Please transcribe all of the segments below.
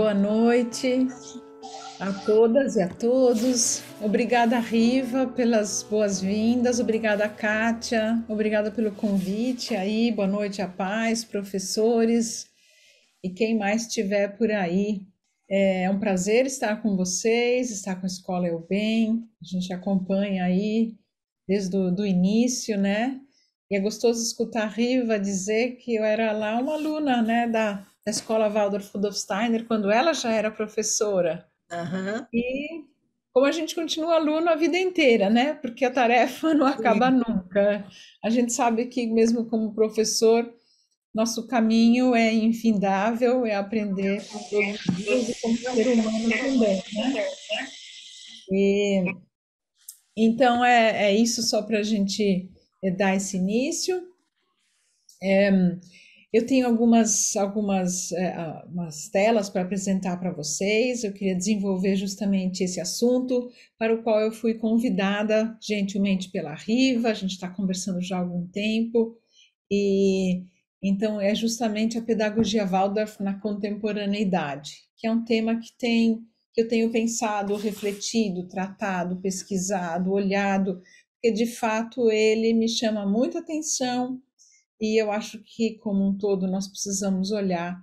Boa noite a todas e a todos. Obrigada, Riva, pelas boas-vindas. Obrigada, Kátia. Obrigada pelo convite aí. Boa noite a paz, professores e quem mais estiver por aí. É, é um prazer estar com vocês, estar com a Escola Eu Bem. A gente acompanha aí desde o início, né? E é gostoso escutar a Riva dizer que eu era lá uma aluna, né, da escola Waldorf Steiner, quando ela já era professora. Uhum. E como a gente continua aluno a vida inteira, né? Porque a tarefa não acaba Sim. nunca. A gente sabe que, mesmo como professor, nosso caminho é infindável, é aprender todos os dias e como ser humano também, né? E, então, é, é isso só para a gente dar esse início. É, eu tenho algumas, algumas é, telas para apresentar para vocês. Eu queria desenvolver justamente esse assunto para o qual eu fui convidada gentilmente pela Riva. A gente está conversando já há algum tempo. E então é justamente a pedagogia Waldorf na contemporaneidade, que é um tema que tem que eu tenho pensado, refletido, tratado, pesquisado, olhado, porque de fato ele me chama muita atenção e eu acho que, como um todo, nós precisamos olhar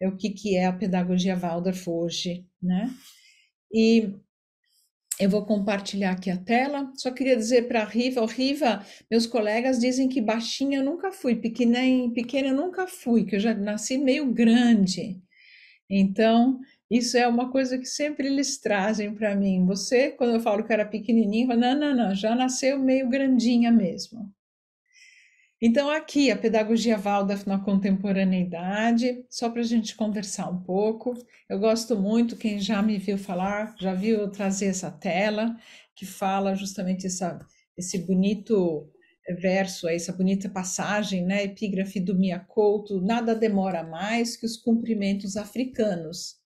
é o que, que é a pedagogia Waldorf hoje, né? E eu vou compartilhar aqui a tela. Só queria dizer para a Riva, Riva, meus colegas dizem que baixinha eu nunca fui, pequena, pequena eu nunca fui, que eu já nasci meio grande. Então, isso é uma coisa que sempre eles trazem para mim. Você, quando eu falo que era pequenininho, fala, não, não, não, já nasceu meio grandinha mesmo. Então, aqui a pedagogia Waldorf na contemporaneidade, só para a gente conversar um pouco. Eu gosto muito, quem já me viu falar, já viu eu trazer essa tela, que fala justamente essa, esse bonito verso, essa bonita passagem, né? Epígrafe do Couto, nada demora mais que os cumprimentos africanos.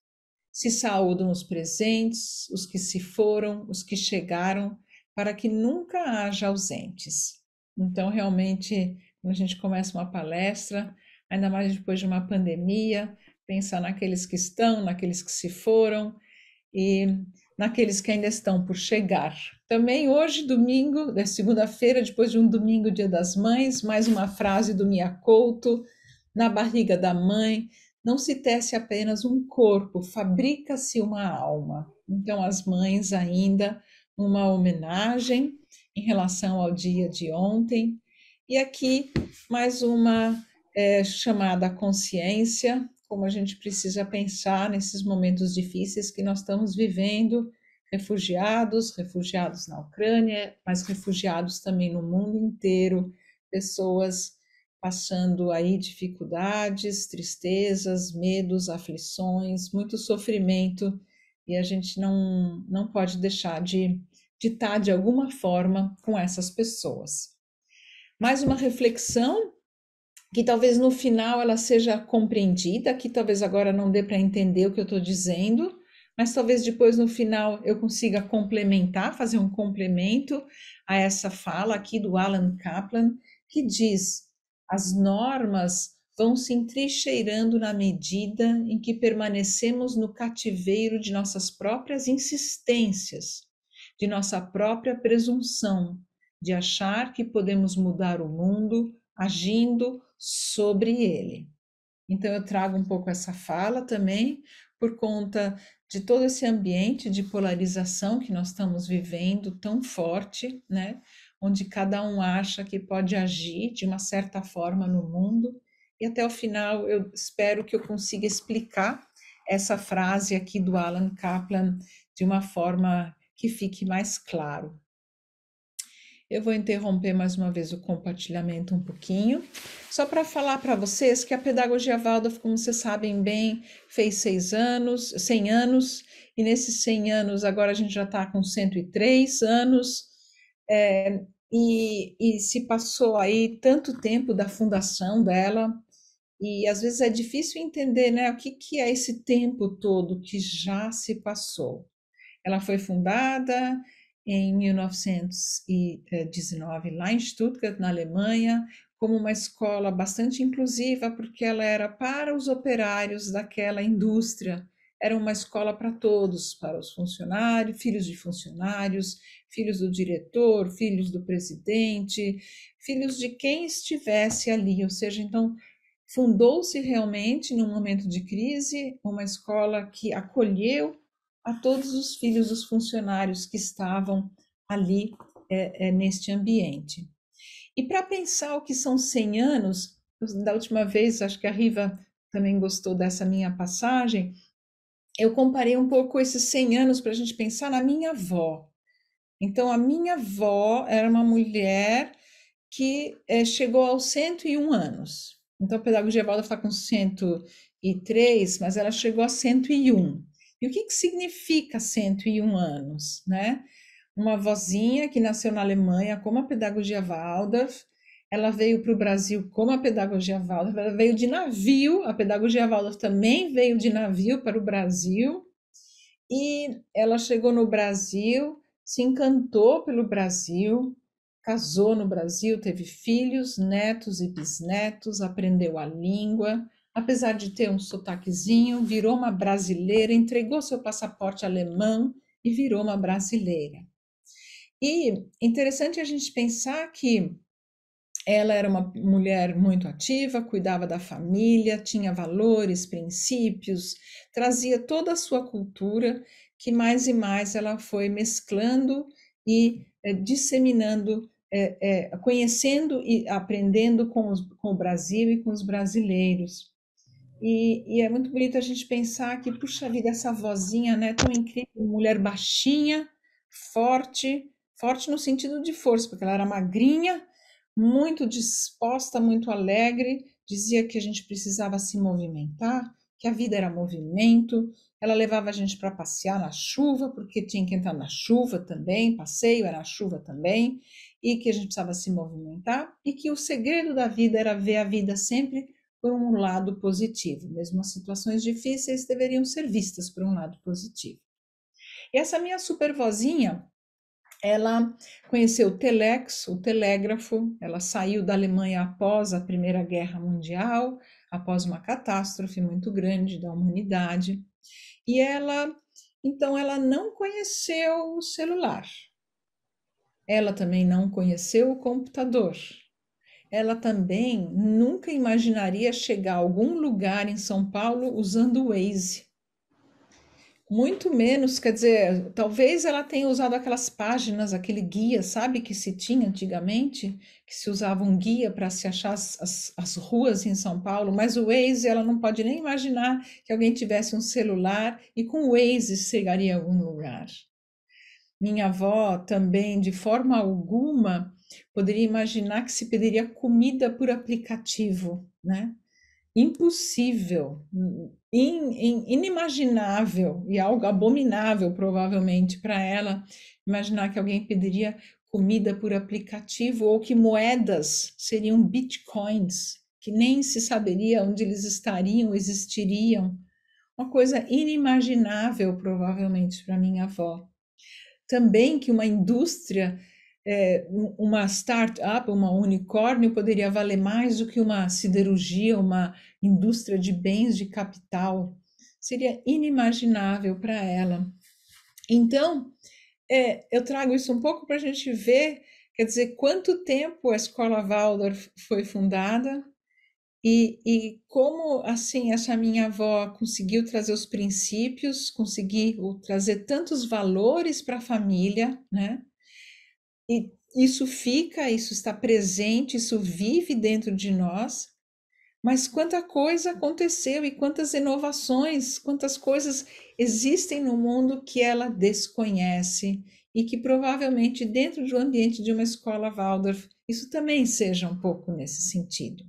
Se saúdam os presentes, os que se foram, os que chegaram, para que nunca haja ausentes. Então, realmente, quando a gente começa uma palestra, ainda mais depois de uma pandemia, pensar naqueles que estão, naqueles que se foram e naqueles que ainda estão por chegar. Também hoje, domingo, é segunda-feira, depois de um domingo, Dia das Mães, mais uma frase do Mia Couto, na barriga da mãe, não se tece apenas um corpo, fabrica-se uma alma. Então, as mães ainda, uma homenagem em relação ao dia de ontem. E aqui mais uma é, chamada consciência, como a gente precisa pensar nesses momentos difíceis que nós estamos vivendo, refugiados, refugiados na Ucrânia, mas refugiados também no mundo inteiro, pessoas passando aí dificuldades, tristezas, medos, aflições, muito sofrimento, e a gente não, não pode deixar de de estar de alguma forma com essas pessoas. Mais uma reflexão que talvez no final ela seja compreendida, que talvez agora não dê para entender o que eu estou dizendo, mas talvez depois no final eu consiga complementar, fazer um complemento a essa fala aqui do Alan Kaplan, que diz: as normas vão se entrincheirando na medida em que permanecemos no cativeiro de nossas próprias insistências, de nossa própria presunção, de achar que podemos mudar o mundo agindo sobre ele. Então, eu trago um pouco essa fala também, por conta de todo esse ambiente de polarização que nós estamos vivendo tão forte, né? Onde cada um acha que pode agir de uma certa forma no mundo. E até o final, eu espero que eu consiga explicar essa frase aqui do Alan Kaplan de uma forma que fique mais claro. Eu vou interromper mais uma vez o compartilhamento um pouquinho, só para falar para vocês que a Pedagogia Waldorf, como vocês sabem bem, fez seis anos, 100 anos, e nesses 100 anos agora a gente já está com 103 anos, é, e, e se passou aí tanto tempo da fundação dela, e às vezes é difícil entender né, o que, que é esse tempo todo que já se passou. Ela foi fundada em 1919 lá em Stuttgart, na Alemanha, como uma escola bastante inclusiva, porque ela era para os operários daquela indústria. Era uma escola para todos, para os funcionários, filhos de funcionários, filhos do diretor, filhos do presidente, filhos de quem estivesse ali. Ou seja, então fundou-se realmente, num momento de crise, uma escola que acolheu a todos os filhos dos funcionários que estavam ali é, é, neste ambiente. E para pensar o que são 100 anos, da última vez, acho que a Riva também gostou dessa minha passagem, eu comparei um pouco esses 100 anos para a gente pensar na minha avó. Então, a minha avó era uma mulher que é, chegou aos 101 anos. Então, a pedagogia Valda está com 103, mas ela chegou a 101. E o que, que significa 101 anos, né? Uma vozinha que nasceu na Alemanha como a pedagogia Waldorf, ela veio para o Brasil como a pedagogia Waldorf, ela veio de navio, a pedagogia Waldorf também veio de navio para o Brasil, e ela chegou no Brasil, se encantou pelo Brasil, casou no Brasil, teve filhos, netos e bisnetos, aprendeu a língua, apesar de ter um sotaquezinho, virou uma brasileira, entregou seu passaporte alemão e virou uma brasileira. E interessante a gente pensar que ela era uma mulher muito ativa, cuidava da família, tinha valores, princípios, trazia toda a sua cultura, que mais e mais ela foi mesclando e é, disseminando, é, é, conhecendo e aprendendo com, os, com o Brasil e com os brasileiros. E, e, é muito bonito a gente pensar que, puxa vida, essa vozinha né, tão incrível, mulher baixinha, forte, forte no sentido de força, porque ela era magrinha, muito disposta, muito alegre, dizia que a gente precisava se movimentar, que a vida era movimento, ela levava a gente para passear na chuva, porque tinha que entrar na chuva também, passeio era a chuva também, e que a gente precisava se movimentar, e que o segredo da vida era ver a vida sempre por um lado positivo, mesmo as situações difíceis deveriam ser vistas por um lado positivo. E essa minha supervozinha, ela conheceu o telex, o telégrafo, ela saiu da Alemanha após a Primeira Guerra Mundial, após uma catástrofe muito grande da humanidade, e ela, então ela não conheceu o celular. Ela também não conheceu o computador, ela também nunca imaginaria chegar a algum lugar em São Paulo usando o Waze. Muito menos, quer dizer, talvez ela tenha usado aquelas páginas, aquele guia, sabe, que se tinha antigamente, que se usava um guia para se achar as, as, as, ruas em São Paulo, mas o Waze, ela não pode nem imaginar que alguém tivesse um celular e com o Waze chegaria a algum lugar. Minha avó também, de forma alguma, poderia imaginar que se pediria comida por aplicativo, né? Impossível, in, in, inimaginável e algo abominável, provavelmente, para ela imaginar que alguém pediria comida por aplicativo ou que moedas seriam bitcoins, que nem se saberia onde eles estariam, existiriam. Uma coisa inimaginável, provavelmente, para minha avó. Também que uma indústria é, uma startup, uma unicórnio, poderia valer mais do que uma siderurgia, uma indústria de bens de capital. Seria inimaginável para ela. Então, é, eu trago isso um pouco para a gente ver, quer dizer, quanto tempo a escola Waldorf foi fundada e, e como, assim, essa minha avó conseguiu trazer os princípios, conseguiu trazer tantos valores para a família, né? E isso fica, isso está presente, isso vive dentro de nós. Mas quanta coisa aconteceu e quantas inovações, quantas coisas existem no mundo que ela desconhece e que provavelmente dentro do ambiente de uma escola Waldorf isso também seja um pouco nesse sentido.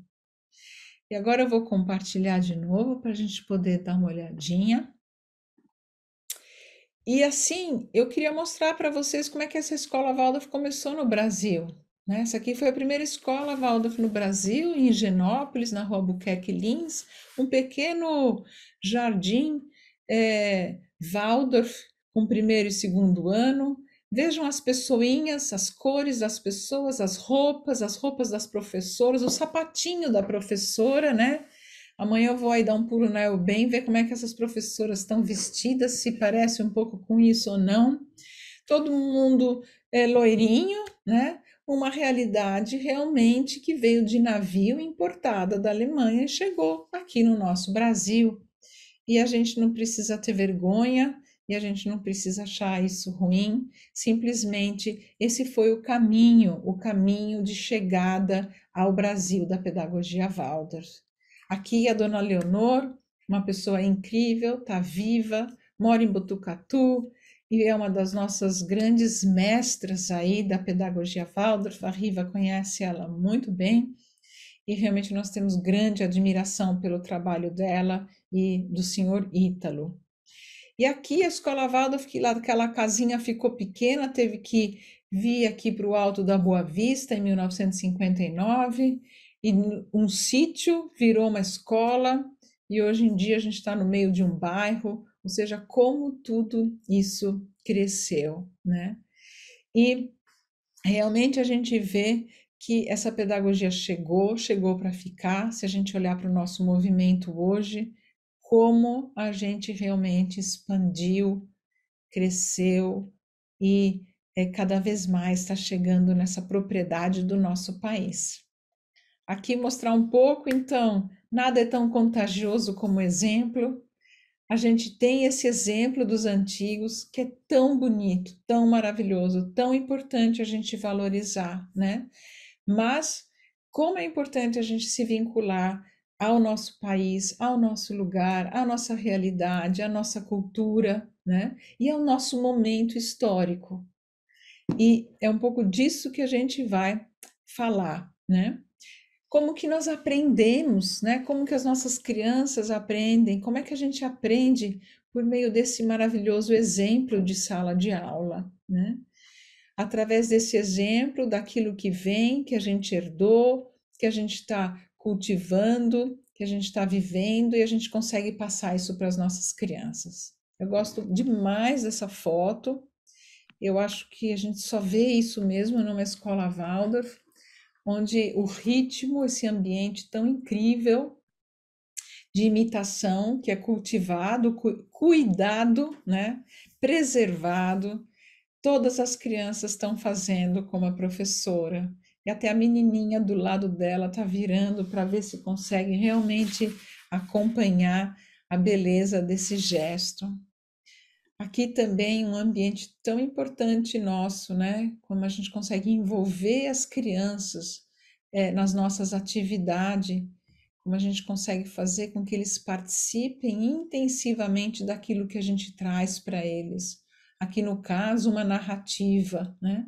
E agora eu vou compartilhar de novo para a gente poder dar uma olhadinha. E assim, eu queria mostrar para vocês como é que essa escola Waldorf começou no Brasil. Né? Essa aqui foi a primeira escola Waldorf no Brasil, em Genópolis, na rua Buqueque Lins, um pequeno jardim é, Waldorf, com primeiro e segundo ano. Vejam as pessoinhas, as cores das pessoas, as roupas, as roupas das professoras, o sapatinho da professora, né? Amanhã eu vou aí dar um pulo na UBEM, ver como é que essas professoras estão vestidas, se parece um pouco com isso ou não. Todo mundo é loirinho, né? Uma realidade realmente que veio de navio importada da Alemanha e chegou aqui no nosso Brasil. E a gente não precisa ter vergonha, e a gente não precisa achar isso ruim, simplesmente esse foi o caminho, o caminho de chegada ao Brasil da pedagogia Waldorf. Aqui a dona Leonor, uma pessoa incrível, está viva, mora em Botucatu e é uma das nossas grandes mestras aí da pedagogia Waldorf. A Riva conhece ela muito bem e realmente nós temos grande admiração pelo trabalho dela e do senhor Ítalo. E aqui a escola Waldorf, que lá aquela casinha ficou pequena, teve que vir aqui para o alto da Boa Vista em 1959 e um sítio virou uma escola, e hoje em dia a gente está no meio de um bairro, ou seja, como tudo isso cresceu, né? E realmente a gente vê que essa pedagogia chegou, chegou para ficar. Se a gente olhar para o nosso movimento hoje, como a gente realmente expandiu, cresceu e é, cada vez mais está chegando nessa propriedade do nosso país aqui mostrar um pouco, então, nada é tão contagioso como exemplo. A gente tem esse exemplo dos antigos que é tão bonito, tão maravilhoso, tão importante a gente valorizar, né? Mas como é importante a gente se vincular ao nosso país, ao nosso lugar, à nossa realidade, à nossa cultura, né? E ao nosso momento histórico. E é um pouco disso que a gente vai falar, né? como que nós aprendemos, né? Como que as nossas crianças aprendem? Como é que a gente aprende por meio desse maravilhoso exemplo de sala de aula, né? Através desse exemplo daquilo que vem, que a gente herdou, que a gente está cultivando, que a gente está vivendo e a gente consegue passar isso para as nossas crianças. Eu gosto demais dessa foto. Eu acho que a gente só vê isso mesmo numa escola Waldorf onde o ritmo, esse ambiente tão incrível de imitação que é cultivado, cu cuidado, né? preservado. Todas as crianças estão fazendo como a professora. E até a menininha do lado dela está virando para ver se consegue realmente acompanhar a beleza desse gesto. Aqui também um ambiente tão importante nosso, né? Como a gente consegue envolver as crianças é, nas nossas atividades, como a gente consegue fazer com que eles participem intensivamente daquilo que a gente traz para eles. Aqui no caso, uma narrativa, né?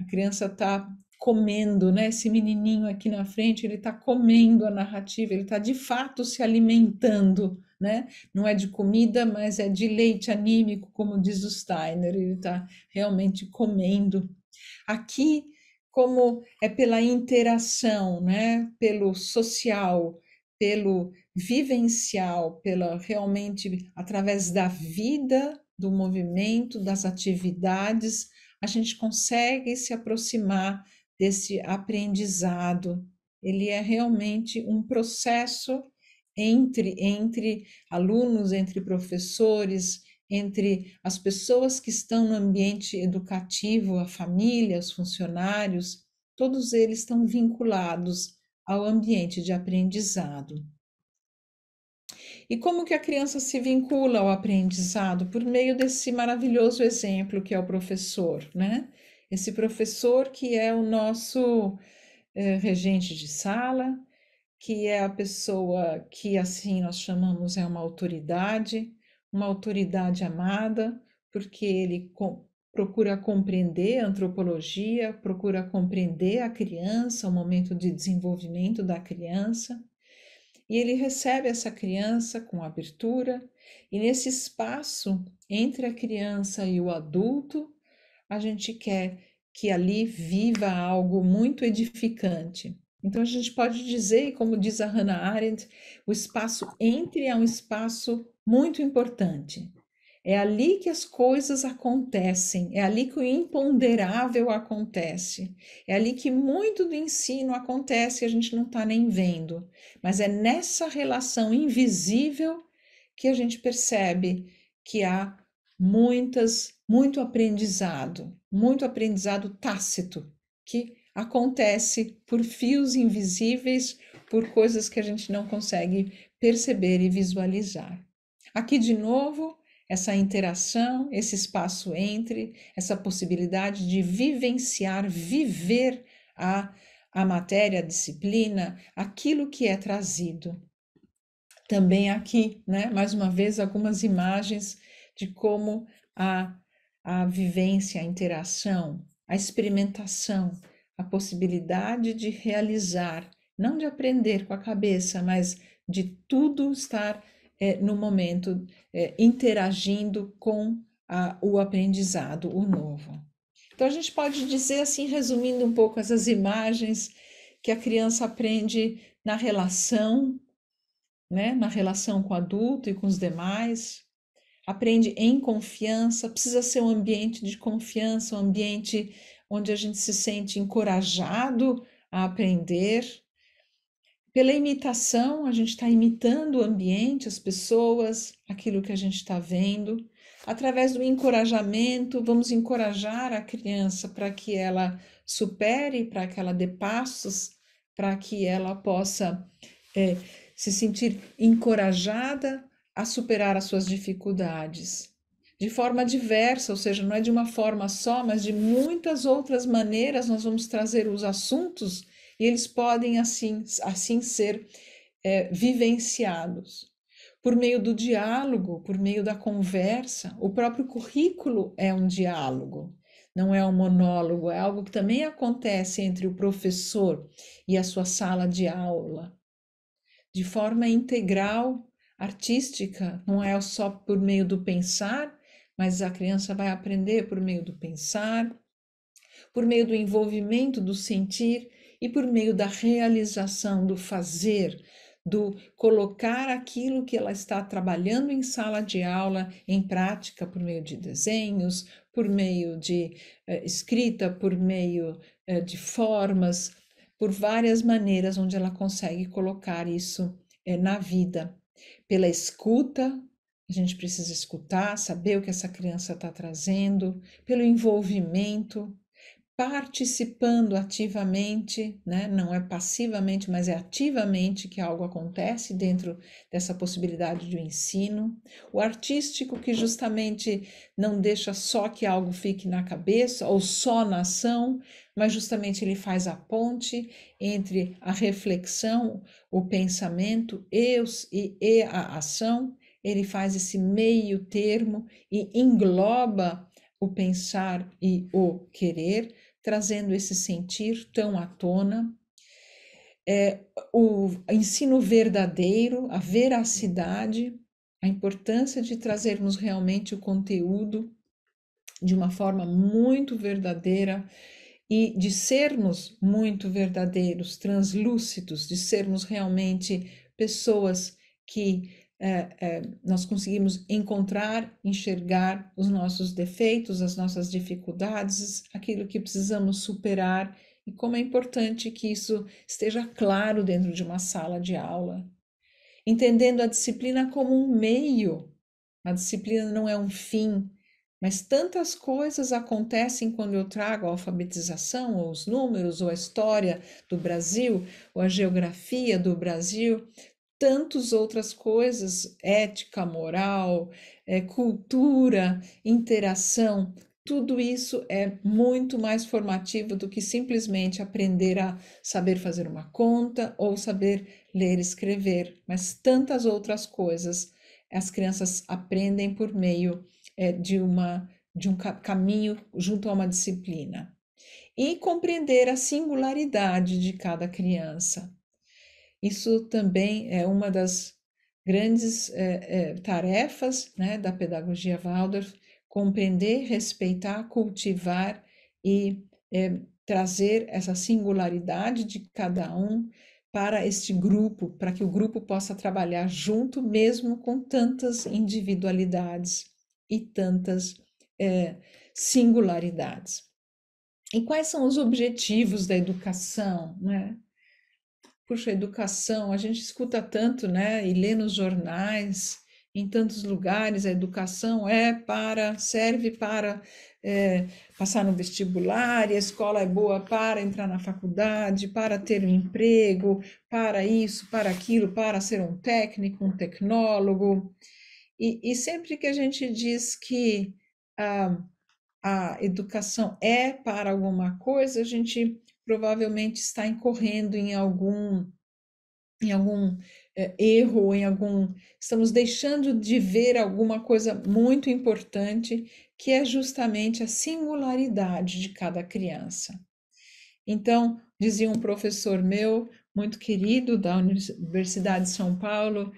A criança está comendo, né? Esse menininho aqui na frente, ele está comendo a narrativa, ele está de fato se alimentando né? Não é de comida, mas é de leite anímico, como diz o Steiner, ele está realmente comendo. Aqui, como é pela interação, né? Pelo social, pelo vivencial, pela realmente através da vida, do movimento, das atividades, a gente consegue se aproximar desse aprendizado. Ele é realmente um processo entre, entre alunos, entre professores, entre as pessoas que estão no ambiente educativo, a família, os funcionários, todos eles estão vinculados ao ambiente de aprendizado. E como que a criança se vincula ao aprendizado? Por meio desse maravilhoso exemplo que é o professor, né? Esse professor que é o nosso eh, regente de sala, que é a pessoa que assim nós chamamos é uma autoridade, uma autoridade amada, porque ele com, procura compreender a antropologia, procura compreender a criança, o momento de desenvolvimento da criança. E ele recebe essa criança com abertura, e nesse espaço entre a criança e o adulto, a gente quer que ali viva algo muito edificante. Então a gente pode dizer, como diz a Hannah Arendt, o espaço entre é um espaço muito importante. É ali que as coisas acontecem, é ali que o imponderável acontece, é ali que muito do ensino acontece e a gente não está nem vendo. Mas é nessa relação invisível que a gente percebe que há muitas, muito aprendizado, muito aprendizado tácito que acontece por fios invisíveis, por coisas que a gente não consegue perceber e visualizar. Aqui de novo, essa interação, esse espaço entre, essa possibilidade de vivenciar, viver a, a matéria, a disciplina, aquilo que é trazido. Também aqui, né, mais uma vez, algumas imagens de como a, a vivência, a interação, a experimentação a possibilidade de realizar, não de aprender com a cabeça, mas de tudo estar é, no momento é, interagindo com a, o aprendizado, o novo. Então, a gente pode dizer, assim, resumindo um pouco essas imagens, que a criança aprende na relação, né, na relação com o adulto e com os demais, aprende em confiança, precisa ser um ambiente de confiança, um ambiente onde a gente se sente encorajado a aprender. Pela imitação, a gente está imitando o ambiente, as pessoas, aquilo que a gente está vendo. Através do encorajamento, vamos encorajar a criança para que ela supere, para que ela dê passos, para que ela possa é, se sentir encorajada a superar as suas dificuldades de forma diversa, ou seja, não é de uma forma só, mas de muitas outras maneiras nós vamos trazer os assuntos e eles podem assim, assim ser é, vivenciados. Por meio do diálogo, por meio da conversa, o próprio currículo é um diálogo, não é um monólogo, é algo que também acontece entre o professor e a sua sala de aula. De forma integral, artística, não é só por meio do pensar, mas a criança vai aprender por meio do pensar, por meio do envolvimento, do sentir e por meio da realização, do fazer, do colocar aquilo que ela está trabalhando em sala de aula em prática por meio de desenhos, por meio de eh, escrita, por meio eh, de formas, por várias maneiras onde ela consegue colocar isso eh, na vida, pela escuta, a gente precisa escutar, saber o que essa criança está trazendo, pelo envolvimento, participando ativamente, né? não é passivamente, mas é ativamente que algo acontece dentro dessa possibilidade de um ensino. O artístico, que justamente não deixa só que algo fique na cabeça ou só na ação, mas justamente ele faz a ponte entre a reflexão, o pensamento eu e a ação ele faz esse meio termo e engloba o pensar e o querer, trazendo esse sentir tão à tona. É, o ensino verdadeiro, a veracidade, a importância de trazermos realmente o conteúdo de uma forma muito verdadeira e de sermos muito verdadeiros, translúcidos, de sermos realmente pessoas que é, é, nós conseguimos encontrar, enxergar os nossos defeitos, as nossas dificuldades, aquilo que precisamos superar e como é importante que isso esteja claro dentro de uma sala de aula, entendendo a disciplina como um meio. A disciplina não é um fim, mas tantas coisas acontecem quando eu trago a alfabetização, ou os números, ou a história do Brasil, ou a geografia do Brasil, tantas outras coisas, ética, moral, é, cultura, interação, tudo isso é muito mais formativo do que simplesmente aprender a saber fazer uma conta ou saber ler e escrever, mas tantas outras coisas as crianças aprendem por meio é, de, uma, de um caminho junto a uma disciplina. E compreender a singularidade de cada criança. Isso também é uma das grandes é, é, tarefas né, da pedagogia Waldorf, compreender, respeitar, cultivar e é, trazer essa singularidade de cada um para este grupo, para que o grupo possa trabalhar junto, mesmo com tantas individualidades e tantas singularidades. E quais são os objetivos da educação? Né? puxa, educação, a gente escuta tanto, né, e lê nos jornais, em tantos lugares, a educação é para, serve para é, passar no vestibular, e a escola é boa para entrar na faculdade, para ter um emprego, para isso, para aquilo, para ser um técnico, um tecnólogo. E, e sempre que a gente diz que a, a educação é para alguma coisa, a gente provavelmente está incorrendo em algum em algum é, erro, em algum estamos deixando de ver alguma coisa muito importante, que é justamente a singularidade de cada criança. Então, dizia um professor meu, muito querido da Universidade de São Paulo,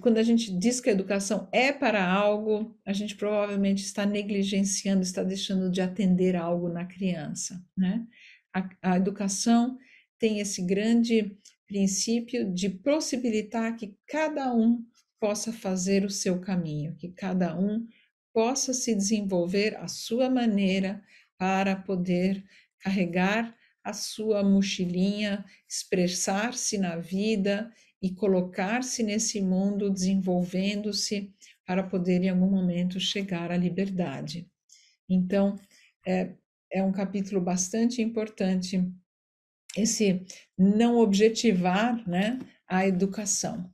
quando a gente diz que a educação é para algo, a gente provavelmente está negligenciando, está deixando de atender algo na criança, né? A, a educação tem esse grande princípio de possibilitar que cada um possa fazer o seu caminho, que cada um possa se desenvolver à sua maneira para poder carregar a sua mochilinha, expressar-se na vida e colocar-se nesse mundo desenvolvendo-se para poder em algum momento chegar à liberdade. Então, é, é um capítulo bastante importante, esse não objetivar né, a educação.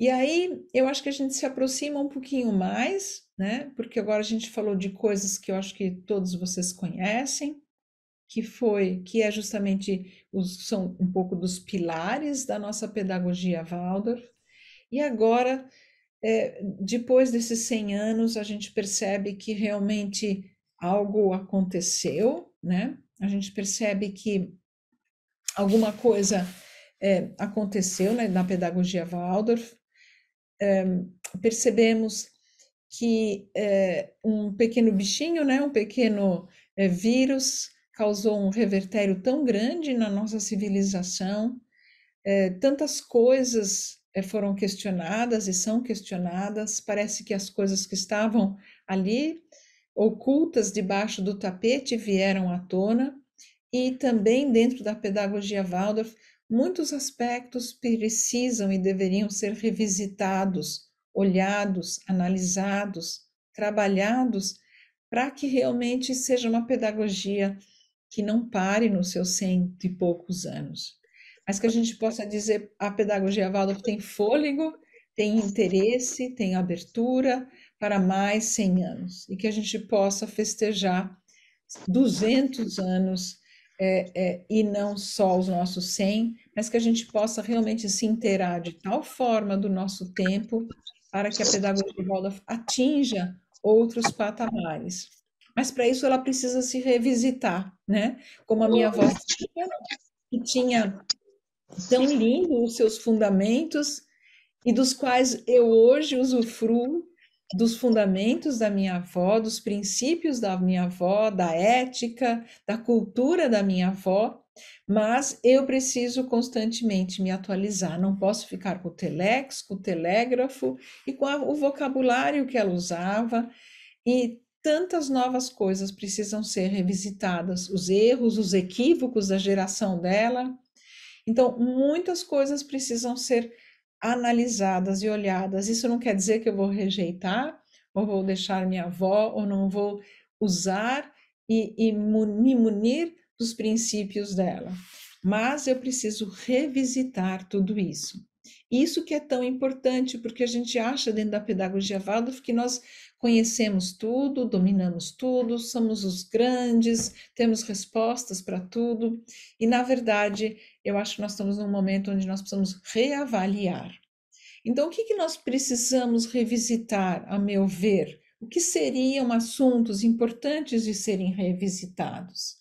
E aí eu acho que a gente se aproxima um pouquinho mais, né? Porque agora a gente falou de coisas que eu acho que todos vocês conhecem, que foi que é justamente os, são um pouco dos pilares da nossa pedagogia Waldorf. E agora, é, depois desses 100 anos, a gente percebe que realmente algo aconteceu, né? A gente percebe que alguma coisa é, aconteceu né, na pedagogia Waldorf. É, percebemos que é, um pequeno bichinho, né, um pequeno é, vírus, causou um revertério tão grande na nossa civilização. É, tantas coisas é, foram questionadas e são questionadas. Parece que as coisas que estavam ali ocultas debaixo do tapete vieram à tona e também dentro da pedagogia Waldorf, muitos aspectos precisam e deveriam ser revisitados, olhados, analisados, trabalhados para que realmente seja uma pedagogia que não pare nos seus cento e poucos anos. Mas que a gente possa dizer a pedagogia Waldorf tem fôlego, tem interesse, tem abertura, para mais 100 anos e que a gente possa festejar 200 anos é, é, e não só os nossos 100, mas que a gente possa realmente se inteirar de tal forma do nosso tempo para que a pedagogia Waldorf atinja outros patamares. Mas para isso ela precisa se revisitar, né? Como a minha avó tinha, que tinha tão lindo os seus fundamentos e dos quais eu hoje usufruo dos fundamentos da minha avó, dos princípios da minha avó, da ética, da cultura da minha avó, mas eu preciso constantemente me atualizar, não posso ficar com o telex, com o telégrafo e com a, o vocabulário que ela usava e tantas novas coisas precisam ser revisitadas, os erros, os equívocos da geração dela. Então, muitas coisas precisam ser analisadas e olhadas. Isso não quer dizer que eu vou rejeitar, ou vou deixar minha avó, ou não vou usar e, e me munir dos princípios dela. Mas eu preciso revisitar tudo isso. Isso que é tão importante, porque a gente acha dentro da pedagogia Waldorf que nós conhecemos tudo, dominamos tudo, somos os grandes, temos respostas para tudo, e na verdade eu acho que nós estamos num momento onde nós precisamos reavaliar. Então, o que, que nós precisamos revisitar, a meu ver? O que seriam assuntos importantes de serem revisitados?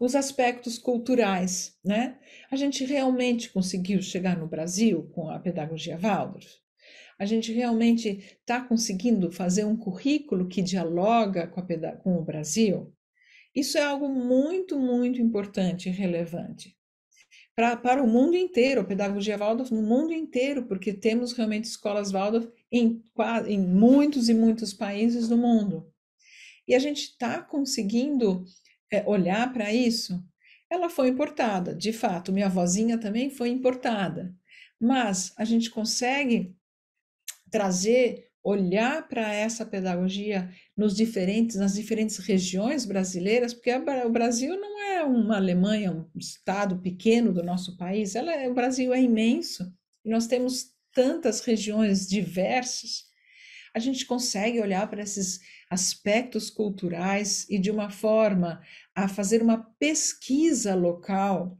Os aspectos culturais, né? A gente realmente conseguiu chegar no Brasil com a pedagogia Waldorf? A gente realmente está conseguindo fazer um currículo que dialoga com, com o Brasil? Isso é algo muito, muito importante e relevante pra, para o mundo inteiro, a pedagogia Waldorf no mundo inteiro, porque temos realmente escolas Waldorf em, em muitos e muitos países do mundo. E a gente está conseguindo é, olhar para isso. Ela foi importada, de fato, minha vozinha também foi importada, mas a gente consegue trazer olhar para essa pedagogia nos diferentes, nas diferentes regiões brasileiras, porque o Brasil não é uma Alemanha, um estado pequeno do nosso país, ela, é, o Brasil é imenso e nós temos tantas regiões diversas. A gente consegue olhar para esses aspectos culturais e de uma forma a fazer uma pesquisa local,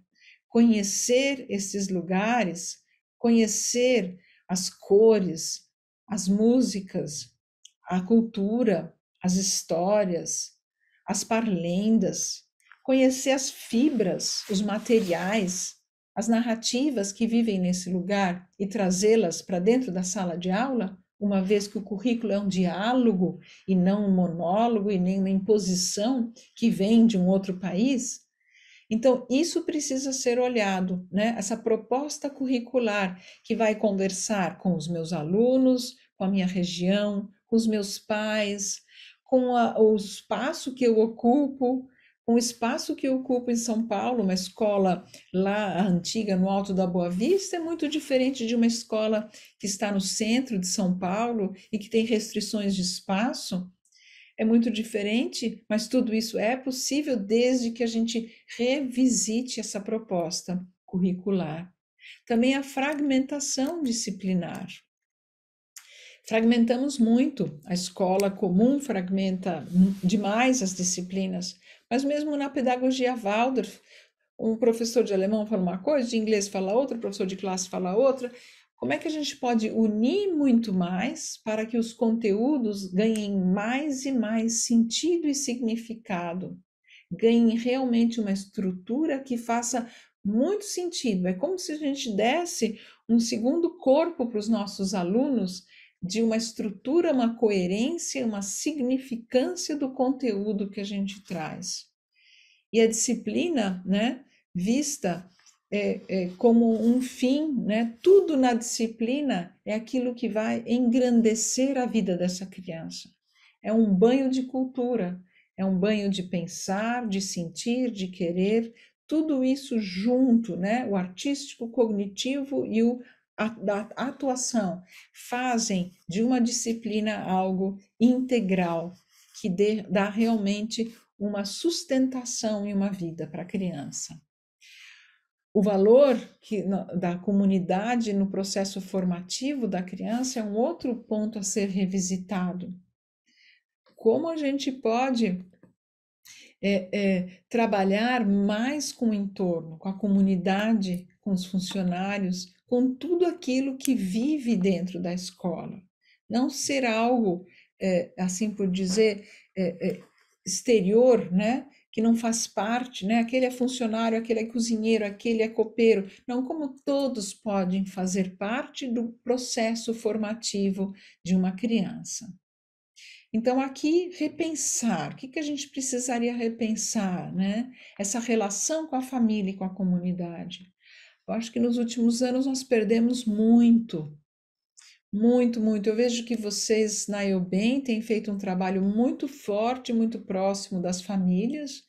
conhecer esses lugares, conhecer as cores, as músicas, a cultura, as histórias, as parlendas, conhecer as fibras, os materiais, as narrativas que vivem nesse lugar e trazê-las para dentro da sala de aula, uma vez que o currículo é um diálogo e não um monólogo e nem uma imposição que vem de um outro país, então, isso precisa ser olhado, né? Essa proposta curricular que vai conversar com os meus alunos, com a minha região, com os meus pais, com a, o espaço que eu ocupo, com o espaço que eu ocupo em São Paulo, uma escola lá antiga no Alto da Boa Vista é muito diferente de uma escola que está no centro de São Paulo e que tem restrições de espaço é muito diferente, mas tudo isso é possível desde que a gente revisite essa proposta curricular. Também a fragmentação disciplinar. Fragmentamos muito, a escola comum fragmenta demais as disciplinas, mas mesmo na pedagogia Waldorf, um professor de alemão fala uma coisa, de inglês fala outra, professor de classe fala outra, como é que a gente pode unir muito mais para que os conteúdos ganhem mais e mais sentido e significado? Ganhem realmente uma estrutura que faça muito sentido. É como se a gente desse um segundo corpo para os nossos alunos de uma estrutura, uma coerência, uma significância do conteúdo que a gente traz. E a disciplina, né, vista é, é, como um fim, né? tudo na disciplina é aquilo que vai engrandecer a vida dessa criança. É um banho de cultura, é um banho de pensar, de sentir, de querer, tudo isso junto, né? o artístico, o cognitivo e o da atuação fazem de uma disciplina algo integral que dê, dá realmente uma sustentação e uma vida para a criança o valor que, da comunidade no processo formativo da criança é um outro ponto a ser revisitado. Como a gente pode é, é, trabalhar mais com o entorno, com a comunidade, com os funcionários, com tudo aquilo que vive dentro da escola. Não ser algo, é, assim por dizer, é, é, exterior, né? que não faz parte, né? Aquele é funcionário, aquele é cozinheiro, aquele é copeiro. Não, como todos podem fazer parte do processo formativo de uma criança. Então, aqui, repensar. O que, que a gente precisaria repensar, né? Essa relação com a família e com a comunidade. Eu acho que nos últimos anos nós perdemos muito muito, muito. Eu vejo que vocês na Eu Bem têm feito um trabalho muito forte, muito próximo das famílias,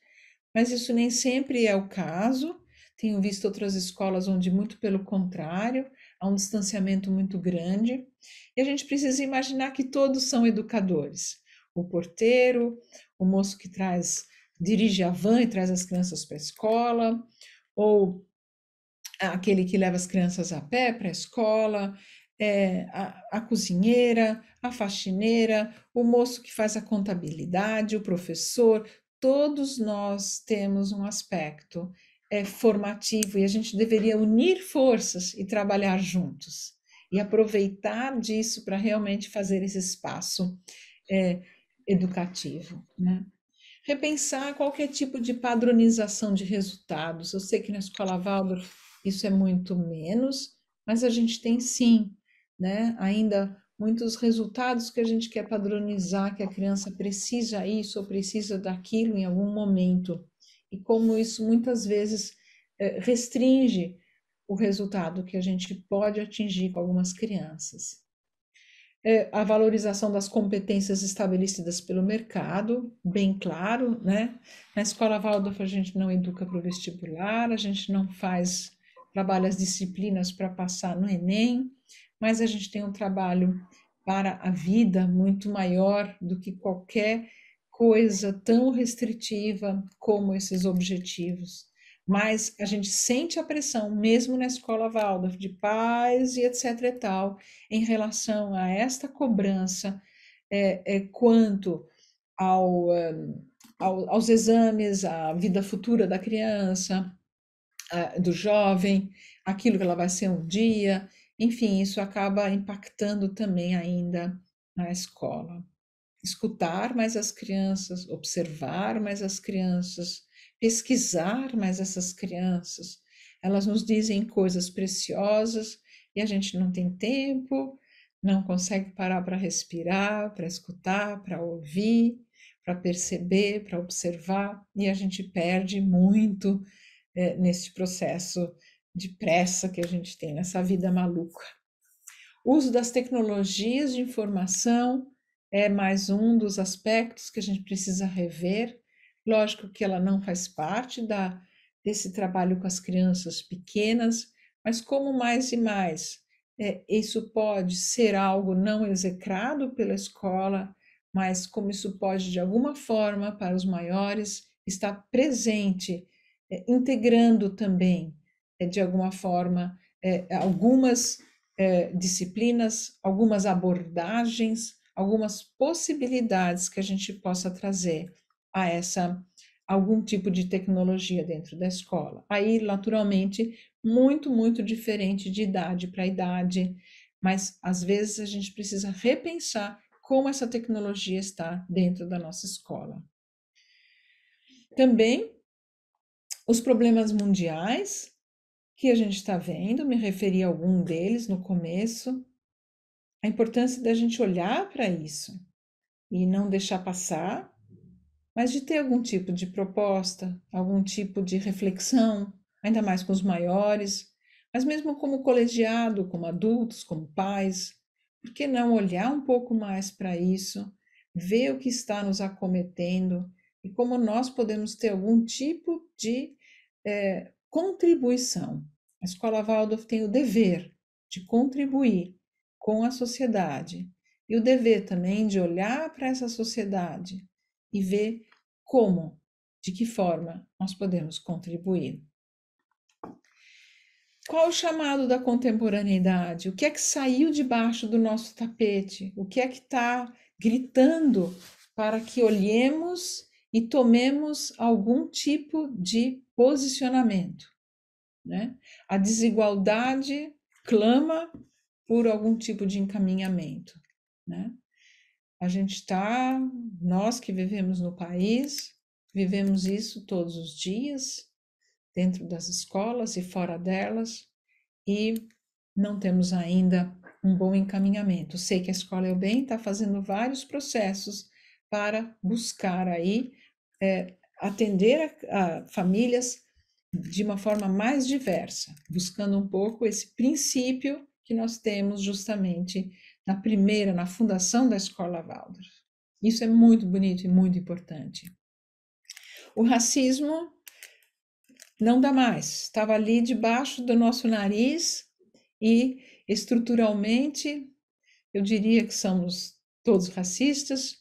mas isso nem sempre é o caso. Tenho visto outras escolas onde, muito pelo contrário, há um distanciamento muito grande. E a gente precisa imaginar que todos são educadores: o porteiro, o moço que traz, dirige a van e traz as crianças para a escola, ou aquele que leva as crianças a pé para a escola, é, a, a, cozinheira, a faxineira, o moço que faz a contabilidade, o professor, todos nós temos um aspecto é, formativo e a gente deveria unir forças e trabalhar juntos e aproveitar disso para realmente fazer esse espaço é, educativo, né? Repensar qualquer tipo de padronização de resultados. Eu sei que na escola Waldorf isso é muito menos, mas a gente tem sim, né? Ainda muitos resultados que a gente quer padronizar, que a criança precisa isso ou precisa daquilo em algum momento, e como isso muitas vezes é, restringe o resultado que a gente pode atingir com algumas crianças. É, a valorização das competências estabelecidas pelo mercado, bem claro, né? Na escola Waldorf a gente não educa para o vestibular, a gente não faz trabalha as disciplinas para passar no Enem, mas a gente tem um trabalho para a vida muito maior do que qualquer coisa tão restritiva como esses objetivos. Mas a gente sente a pressão, mesmo na escola Waldorf, de paz e etc. e tal, em relação a esta cobrança é, é, quanto ao, eh, ao, aos exames, à vida futura da criança, do jovem, aquilo que ela vai ser um dia, enfim, isso acaba impactando também ainda na escola. Escutar mais as crianças, observar mais as crianças, pesquisar mais essas crianças. Elas nos dizem coisas preciosas e a gente não tem tempo, não consegue parar para respirar, para escutar, para ouvir, para perceber, para observar, e a gente perde muito é, nesse processo de pressa que a gente tem nessa vida maluca. O uso das tecnologias de informação é mais um dos aspectos que a gente precisa rever. Lógico que ela não faz parte da, desse trabalho com as crianças pequenas, mas como mais e mais é, isso pode ser algo não execrado pela escola, mas como isso pode, de alguma forma, para os maiores, estar presente, é, integrando também é, de alguma forma, é, algumas é, disciplinas, algumas abordagens, algumas possibilidades que a gente possa trazer a essa algum tipo de tecnologia dentro da escola. Aí, naturalmente, muito, muito diferente de idade para idade, mas às vezes a gente precisa repensar como essa tecnologia está dentro da nossa escola. Também os problemas mundiais, que a gente está vendo, me referi a algum deles no começo, a importância da gente olhar para isso e não deixar passar, mas de ter algum tipo de proposta, algum tipo de reflexão, ainda mais com os maiores, mas mesmo como colegiado, como adultos, como pais, por que não olhar um pouco mais para isso, ver o que está nos acometendo e como nós podemos ter algum tipo de é, contribuição. A Escola Waldorf tem o dever de contribuir com a sociedade e o dever também de olhar para essa sociedade e ver como, de que forma nós podemos contribuir. Qual o chamado da contemporaneidade? O que é que saiu debaixo do nosso tapete? O que é que está gritando para que olhemos e tomemos algum tipo de posicionamento. Né? A desigualdade clama por algum tipo de encaminhamento. Né? A gente está, nós que vivemos no país, vivemos isso todos os dias, dentro das escolas e fora delas, e não temos ainda um bom encaminhamento. Sei que a Escola é o Bem está fazendo vários processos para buscar aí é, atender a, a famílias de uma forma mais diversa, buscando um pouco esse princípio que nós temos justamente na primeira, na fundação da escola Waldorf. Isso é muito bonito e muito importante. O racismo não dá mais, estava ali debaixo do nosso nariz e estruturalmente eu diria que somos todos racistas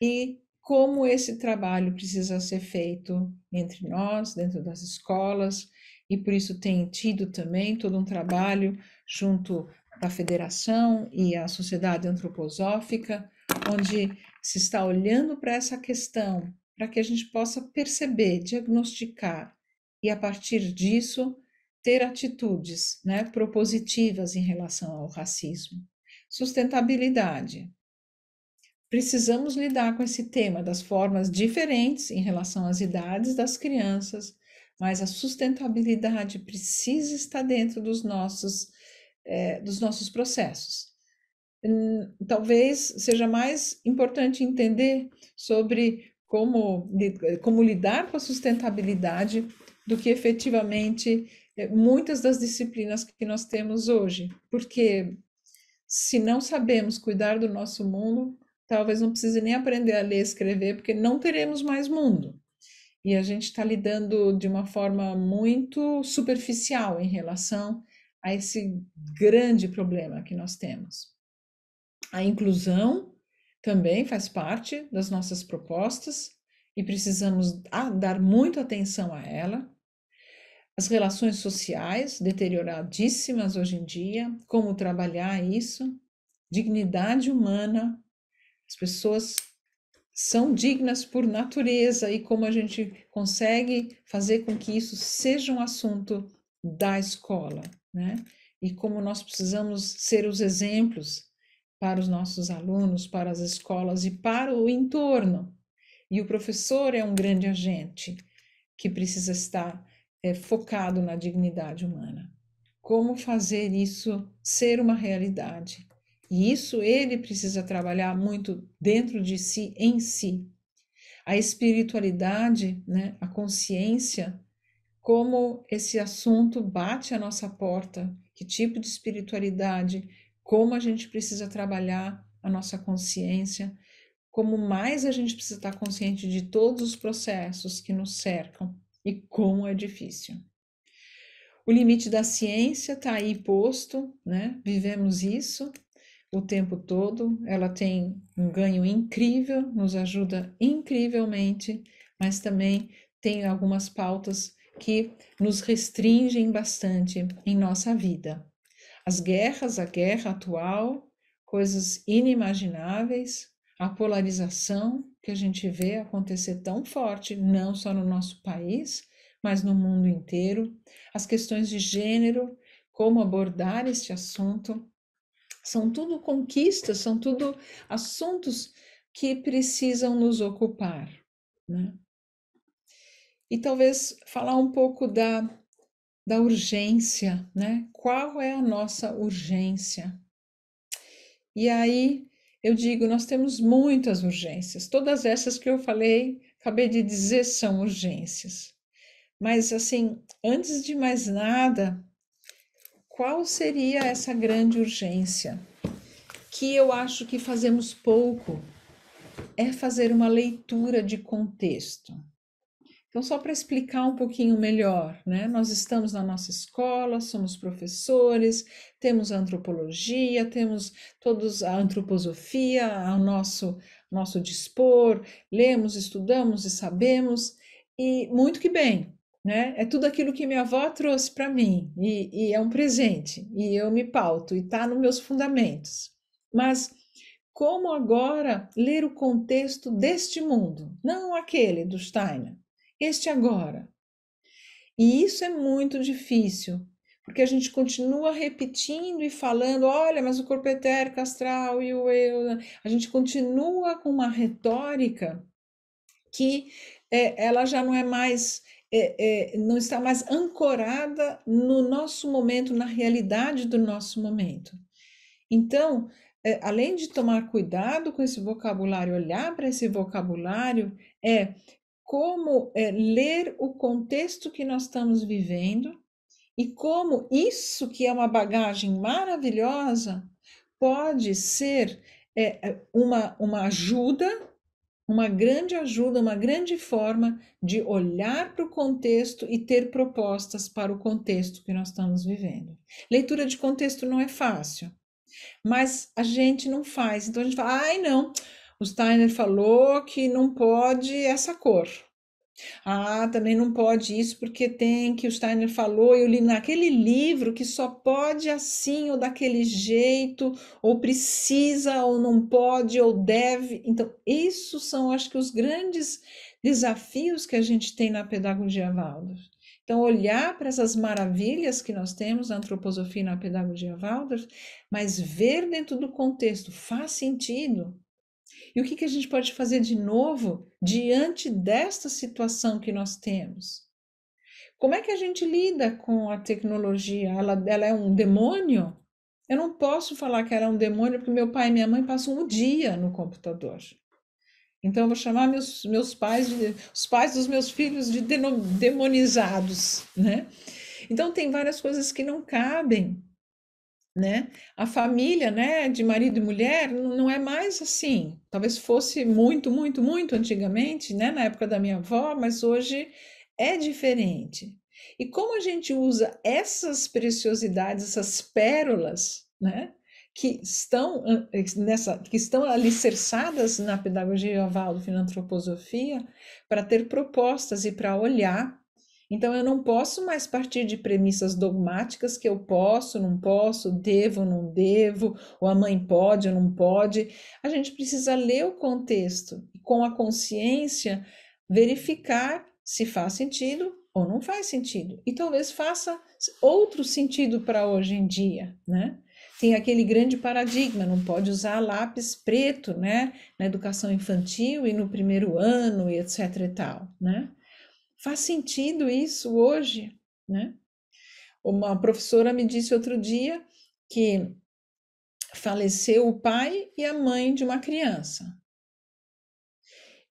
e como esse trabalho precisa ser feito entre nós, dentro das escolas, e por isso tem tido também todo um trabalho junto da federação e a sociedade antroposófica, onde se está olhando para essa questão, para que a gente possa perceber, diagnosticar e a partir disso ter atitudes, né, propositivas em relação ao racismo. Sustentabilidade precisamos lidar com esse tema das formas diferentes em relação às idades das crianças, mas a sustentabilidade precisa estar dentro dos nossos, é, dos nossos processos. Hum, talvez seja mais importante entender sobre como, como lidar com a sustentabilidade do que efetivamente é, muitas das disciplinas que nós temos hoje, porque se não sabemos cuidar do nosso mundo, talvez não precise nem aprender a ler e escrever, porque não teremos mais mundo. E a gente está lidando de uma forma muito superficial em relação a esse grande problema que nós temos. A inclusão também faz parte das nossas propostas e precisamos dar muita atenção a ela. As relações sociais deterioradíssimas hoje em dia, como trabalhar isso, dignidade humana, as pessoas são dignas por natureza e como a gente consegue fazer com que isso seja um assunto da escola, né? E como nós precisamos ser os exemplos para os nossos alunos, para as escolas e para o entorno. E o professor é um grande agente que precisa estar é, focado na dignidade humana. Como fazer isso ser uma realidade? E isso ele precisa trabalhar muito dentro de si, em si. A espiritualidade, né, a consciência, como esse assunto bate à nossa porta, que tipo de espiritualidade, como a gente precisa trabalhar a nossa consciência, como mais a gente precisa estar consciente de todos os processos que nos cercam e como é difícil. O limite da ciência está aí posto, né? Vivemos isso, o tempo todo, ela tem um ganho incrível, nos ajuda incrivelmente, mas também tem algumas pautas que nos restringem bastante em nossa vida. As guerras, a guerra atual, coisas inimagináveis, a polarização que a gente vê acontecer tão forte, não só no nosso país, mas no mundo inteiro, as questões de gênero, como abordar este assunto, são tudo conquistas, são tudo assuntos que precisam nos ocupar. Né? E talvez falar um pouco da, da urgência, né? Qual é a nossa urgência? E aí eu digo, nós temos muitas urgências. Todas essas que eu falei, acabei de dizer, são urgências. Mas assim, antes de mais nada, qual seria essa grande urgência? Que eu acho que fazemos pouco é fazer uma leitura de contexto. Então, só para explicar um pouquinho melhor, né? Nós estamos na nossa escola, somos professores, temos a antropologia, temos todos a antroposofia ao nosso, nosso dispor, lemos, estudamos e sabemos, e muito que bem. Né? É tudo aquilo que minha avó trouxe para mim e, e, é um presente e eu me pauto e está nos meus fundamentos. Mas como agora ler o contexto deste mundo, não aquele do Steiner, este agora? E isso é muito difícil, porque a gente continua repetindo e falando, olha, mas o corpo etérico, astral e o eu, a gente continua com uma retórica que é, ela já não é mais é, é, não está mais ancorada no nosso momento, na realidade do nosso momento. Então, é, além de tomar cuidado com esse vocabulário, olhar para esse vocabulário, é como é, ler o contexto que nós estamos vivendo e como isso, que é uma bagagem maravilhosa, pode ser é, é, uma, uma ajuda uma grande ajuda, uma grande forma de olhar para o contexto e ter propostas para o contexto que nós estamos vivendo. Leitura de contexto não é fácil, mas a gente não faz. Então a gente fala, ai não, o Steiner falou que não pode essa cor. Ah, também não pode isso porque tem que o Steiner falou, eu li naquele livro que só pode assim ou daquele jeito, ou precisa ou não pode ou deve. Então, isso são acho que os grandes desafios que a gente tem na pedagogia Waldorf. Então, olhar para essas maravilhas que nós temos na antroposofia e na pedagogia Waldorf, mas ver dentro do contexto, faz sentido? E o que, que a gente pode fazer de novo diante desta situação que nós temos? Como é que a gente lida com a tecnologia? Ela, ela é um demônio? Eu não posso falar que ela é um demônio porque meu pai e minha mãe passam o um dia no computador. Então eu vou chamar meus, meus pais, de, os pais dos meus filhos de demonizados, né? Então tem várias coisas que não cabem né? A família, né, de marido e mulher não é mais assim. Talvez fosse muito, muito, muito antigamente, né, na época da minha avó, mas hoje é diferente. E como a gente usa essas preciosidades, essas pérolas, né, que estão nessa, que estão alicerçadas na pedagogia oval na filantroposofia para ter propostas e para olhar então eu não posso mais partir de premissas dogmáticas que eu posso, não posso, devo, não devo, ou a mãe pode ou não pode. A gente precisa ler o contexto e com a consciência verificar se faz sentido ou não faz sentido. E talvez faça outro sentido para hoje em dia, né? Tem aquele grande paradigma, não pode usar lápis preto, né, na educação infantil e no primeiro ano e etc e tal, né? Faz sentido isso hoje, né? Uma professora me disse outro dia que faleceu o pai e a mãe de uma criança.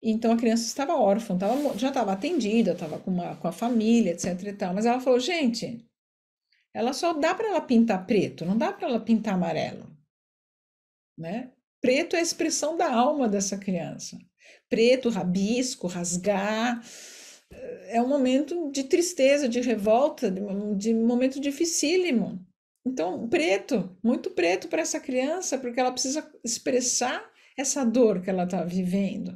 Então a criança estava órfã, tava, já estava atendida, estava com, com a família, etc. E tal. Mas ela falou: gente, ela só dá para ela pintar preto, não dá para ela pintar amarelo. Né? Preto é a expressão da alma dessa criança. Preto, rabisco, rasgar, é um momento de tristeza, de revolta, de, de momento dificílimo. Então, preto, muito preto para essa criança, porque ela precisa expressar essa dor que ela está vivendo.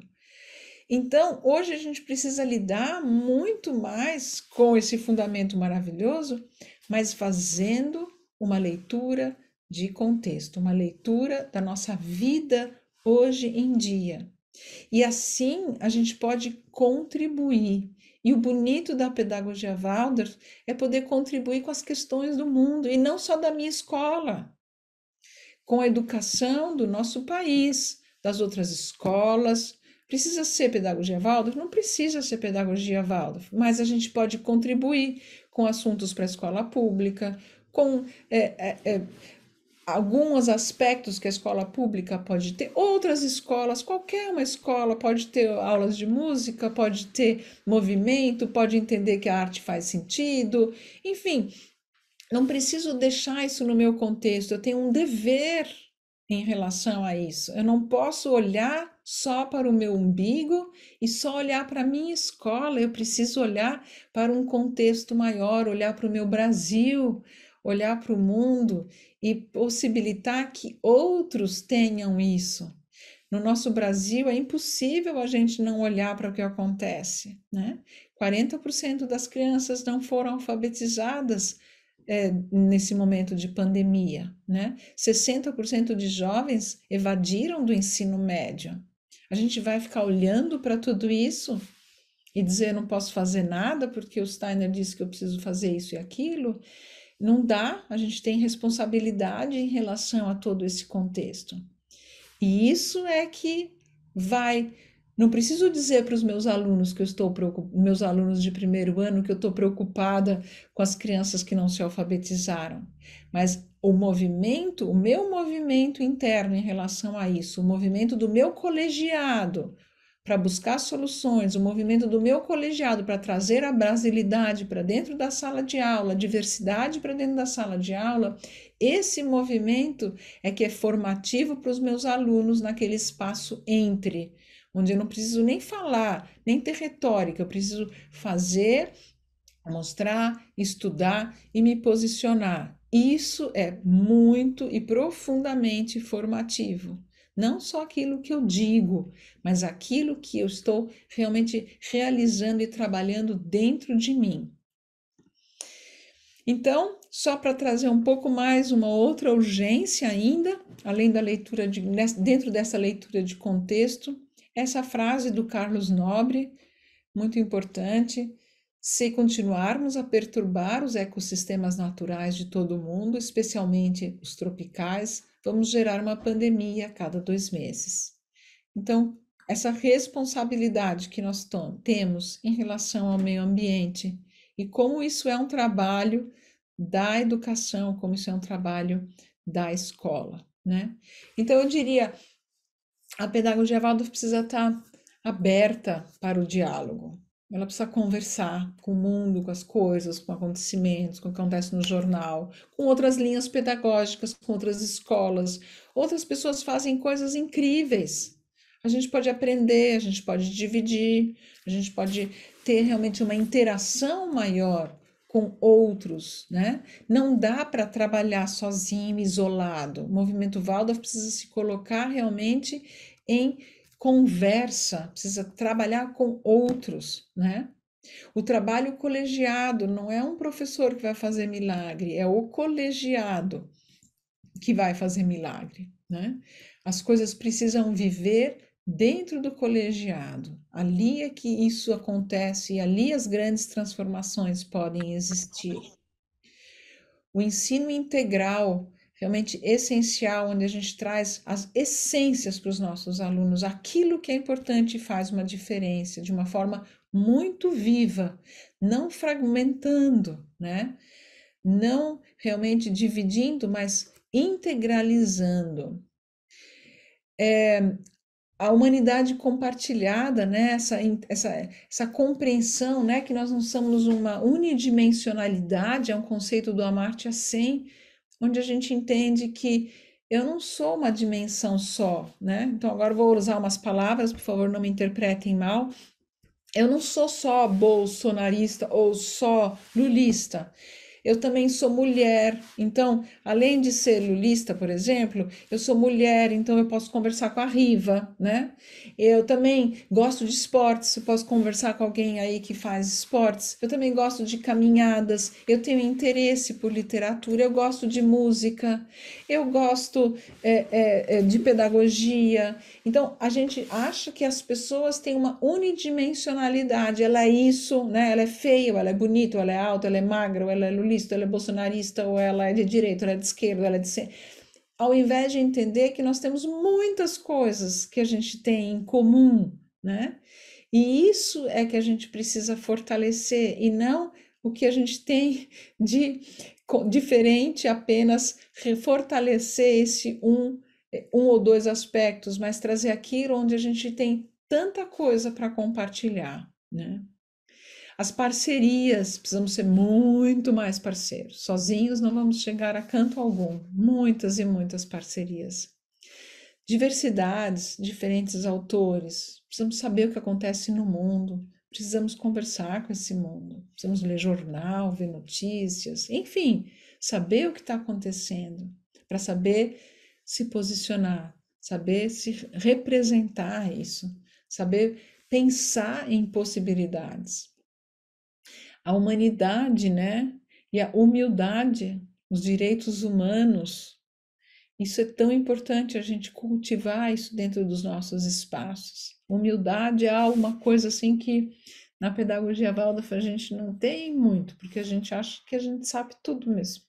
Então, hoje a gente precisa lidar muito mais com esse fundamento maravilhoso, mas fazendo uma leitura de contexto, uma leitura da nossa vida hoje em dia. E assim a gente pode contribuir e o bonito da pedagogia Waldorf é poder contribuir com as questões do mundo e não só da minha escola, com a educação do nosso país, das outras escolas. Precisa ser pedagogia Waldorf? Não precisa ser pedagogia Waldorf, mas a gente pode contribuir com assuntos para a escola pública, com é, é, é, alguns aspectos que a escola pública pode ter, outras escolas, qualquer uma escola pode ter aulas de música, pode ter movimento, pode entender que a arte faz sentido, enfim, não preciso deixar isso no meu contexto, eu tenho um dever em relação a isso. Eu não posso olhar só para o meu umbigo e só olhar para a minha escola, eu preciso olhar para um contexto maior, olhar para o meu Brasil, olhar para o mundo e possibilitar que outros tenham isso. No nosso Brasil é impossível a gente não olhar para o que acontece, né? 40% das crianças não foram alfabetizadas é, nesse momento de pandemia, né? 60% de jovens evadiram do ensino médio. A gente vai ficar olhando para tudo isso e dizer não posso fazer nada porque o Steiner disse que eu preciso fazer isso e aquilo. Não dá, a gente tem responsabilidade em relação a todo esse contexto. E isso é que vai. Não preciso dizer para os meus alunos que eu estou meus alunos de primeiro ano que eu estou preocupada com as crianças que não se alfabetizaram, mas o movimento, o meu movimento interno em relação a isso, o movimento do meu colegiado, para buscar soluções, o movimento do meu colegiado para trazer a brasilidade para dentro da sala de aula, diversidade para dentro da sala de aula, esse movimento é que é formativo para os meus alunos naquele espaço entre, onde eu não preciso nem falar, nem ter retórica, eu preciso fazer, mostrar, estudar e me posicionar. Isso é muito e profundamente formativo. Não só aquilo que eu digo, mas aquilo que eu estou realmente realizando e trabalhando dentro de mim. Então, só para trazer um pouco mais uma outra urgência ainda, além da leitura de, dentro dessa leitura de contexto, essa frase do Carlos Nobre, muito importante, se continuarmos a perturbar os ecossistemas naturais de todo o mundo, especialmente os tropicais, vamos gerar uma pandemia a cada dois meses. Então, essa responsabilidade que nós temos em relação ao meio ambiente e como isso é um trabalho da educação, como isso é um trabalho da escola, né? Então, eu diria, a pedagogia Waldorf precisa estar tá aberta para o diálogo, ela precisa conversar com o mundo, com as coisas, com acontecimentos, com o que acontece no jornal, com outras linhas pedagógicas, com outras escolas. Outras pessoas fazem coisas incríveis. A gente pode aprender, a gente pode dividir, a gente pode ter realmente uma interação maior com outros, né? Não dá para trabalhar sozinho, isolado. O movimento Waldorf precisa se colocar realmente em conversa, precisa trabalhar com outros, né? O trabalho colegiado não é um professor que vai fazer milagre, é o colegiado que vai fazer milagre, né? As coisas precisam viver dentro do colegiado. Ali é que isso acontece e ali as grandes transformações podem existir. O ensino integral realmente essencial, onde a gente traz as essências para os nossos alunos, aquilo que é importante e faz uma diferença de uma forma muito viva, não fragmentando, né? Não realmente dividindo, mas integralizando. É, a humanidade compartilhada, né? essa, essa, essa compreensão né? que nós não somos uma unidimensionalidade, é um conceito do Amartya Sen, onde a gente entende que eu não sou uma dimensão só, né? Então agora vou usar umas palavras, por favor, não me interpretem mal. Eu não sou só bolsonarista ou só lulista. Eu também sou mulher, então, além de ser lulista, por exemplo, eu sou mulher, então eu posso conversar com a Riva, né? Eu também gosto de esportes, eu posso conversar com alguém aí que faz esportes. Eu também gosto de caminhadas, eu tenho interesse por literatura, eu gosto de música, eu gosto é, é, é de pedagogia. Então, a gente acha que as pessoas têm uma unidimensionalidade, ela é isso, né? Ela é feia, ela é bonita, ela é alta, ela é magra, ela é lulista comunista, ela é bolsonarista, ou ela é de direita, ou ela é de esquerda, ela é de centro. Ao invés de entender que nós temos muitas coisas que a gente tem em comum, né? E isso é que a gente precisa fortalecer e não o que a gente tem de diferente apenas fortalecer esse um, um ou dois aspectos, mas trazer aquilo onde a gente tem tanta coisa para compartilhar, né? As parcerias, precisamos ser muito mais parceiros. Sozinhos não vamos chegar a canto algum. Muitas e muitas parcerias. Diversidades, diferentes autores. Precisamos saber o que acontece no mundo. Precisamos conversar com esse mundo. Precisamos ler jornal, ver notícias, enfim, saber o que está acontecendo para saber se posicionar, saber se representar isso, saber pensar em possibilidades a humanidade, né? E a humildade, os direitos humanos. Isso é tão importante a gente cultivar isso dentro dos nossos espaços. Humildade é uma coisa assim que na pedagogia Waldorf a gente não tem muito, porque a gente acha que a gente sabe tudo mesmo.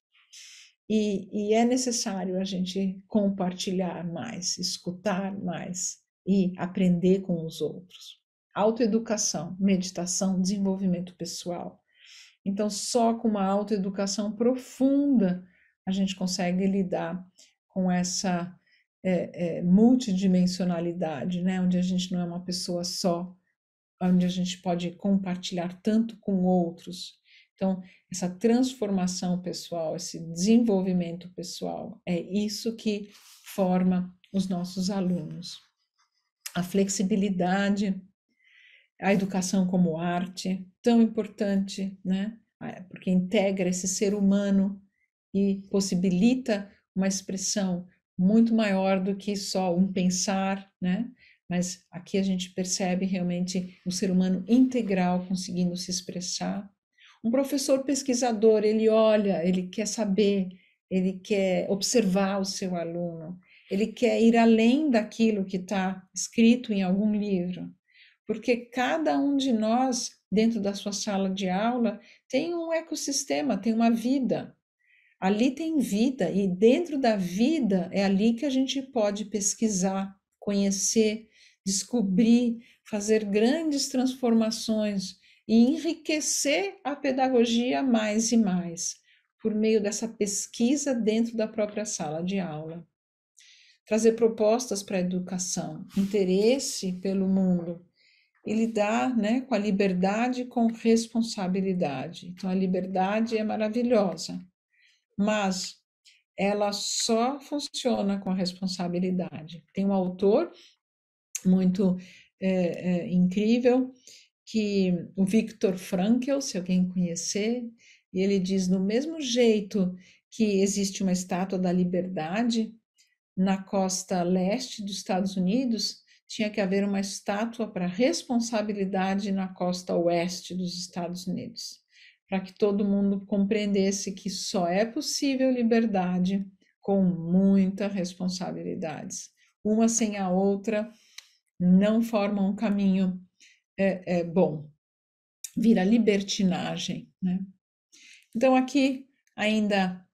E, e é necessário a gente compartilhar mais, escutar mais e aprender com os outros. Autoeducação, meditação, desenvolvimento pessoal então, só com uma autoeducação profunda a gente consegue lidar com essa é, é, multidimensionalidade, né? onde a gente não é uma pessoa só, onde a gente pode compartilhar tanto com outros. Então, essa transformação pessoal, esse desenvolvimento pessoal, é isso que forma os nossos alunos. A flexibilidade, a educação como arte, tão importante, né? É, porque integra esse ser humano e possibilita uma expressão muito maior do que só um pensar, né? Mas aqui a gente percebe realmente um ser humano integral conseguindo se expressar. Um professor pesquisador, ele olha, ele quer saber, ele quer observar o seu aluno, ele quer ir além daquilo que está escrito em algum livro, porque cada um de nós dentro da sua sala de aula tem um ecossistema, tem uma vida. Ali tem vida e dentro da vida é ali que a gente pode pesquisar, conhecer, descobrir, fazer grandes transformações e enriquecer a pedagogia mais e mais por meio dessa pesquisa dentro da própria sala de aula. Trazer propostas para a educação, interesse pelo mundo, e lidar né, com a liberdade com responsabilidade. Então, a liberdade é maravilhosa, mas ela só funciona com a responsabilidade. Tem um autor muito é, é, incrível que o Viktor Frankl, se alguém conhecer, e ele diz do mesmo jeito que existe uma estátua da liberdade na costa leste dos Estados Unidos, tinha que haver uma estátua para responsabilidade na costa oeste dos Estados Unidos, para que todo mundo compreendesse que só é possível liberdade com muita responsabilidade. Uma sem a outra não forma um caminho é, é, bom, vira libertinagem. Né? Então, aqui ainda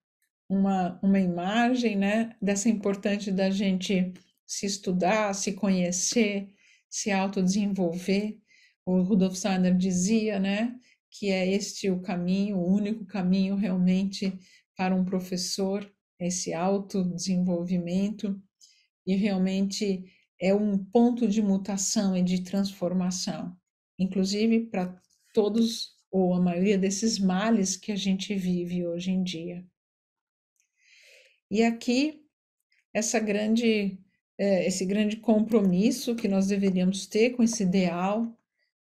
uma, uma imagem né, dessa importante da gente se estudar, se conhecer, se autodesenvolver. O Rudolf Steiner dizia, né, que é este o caminho, o único caminho realmente para um professor, esse autodesenvolvimento, e realmente é um ponto de mutação e de transformação, inclusive para todos ou a maioria desses males que a gente vive hoje em dia. E aqui, essa grande é, esse grande compromisso que nós deveríamos ter com esse ideal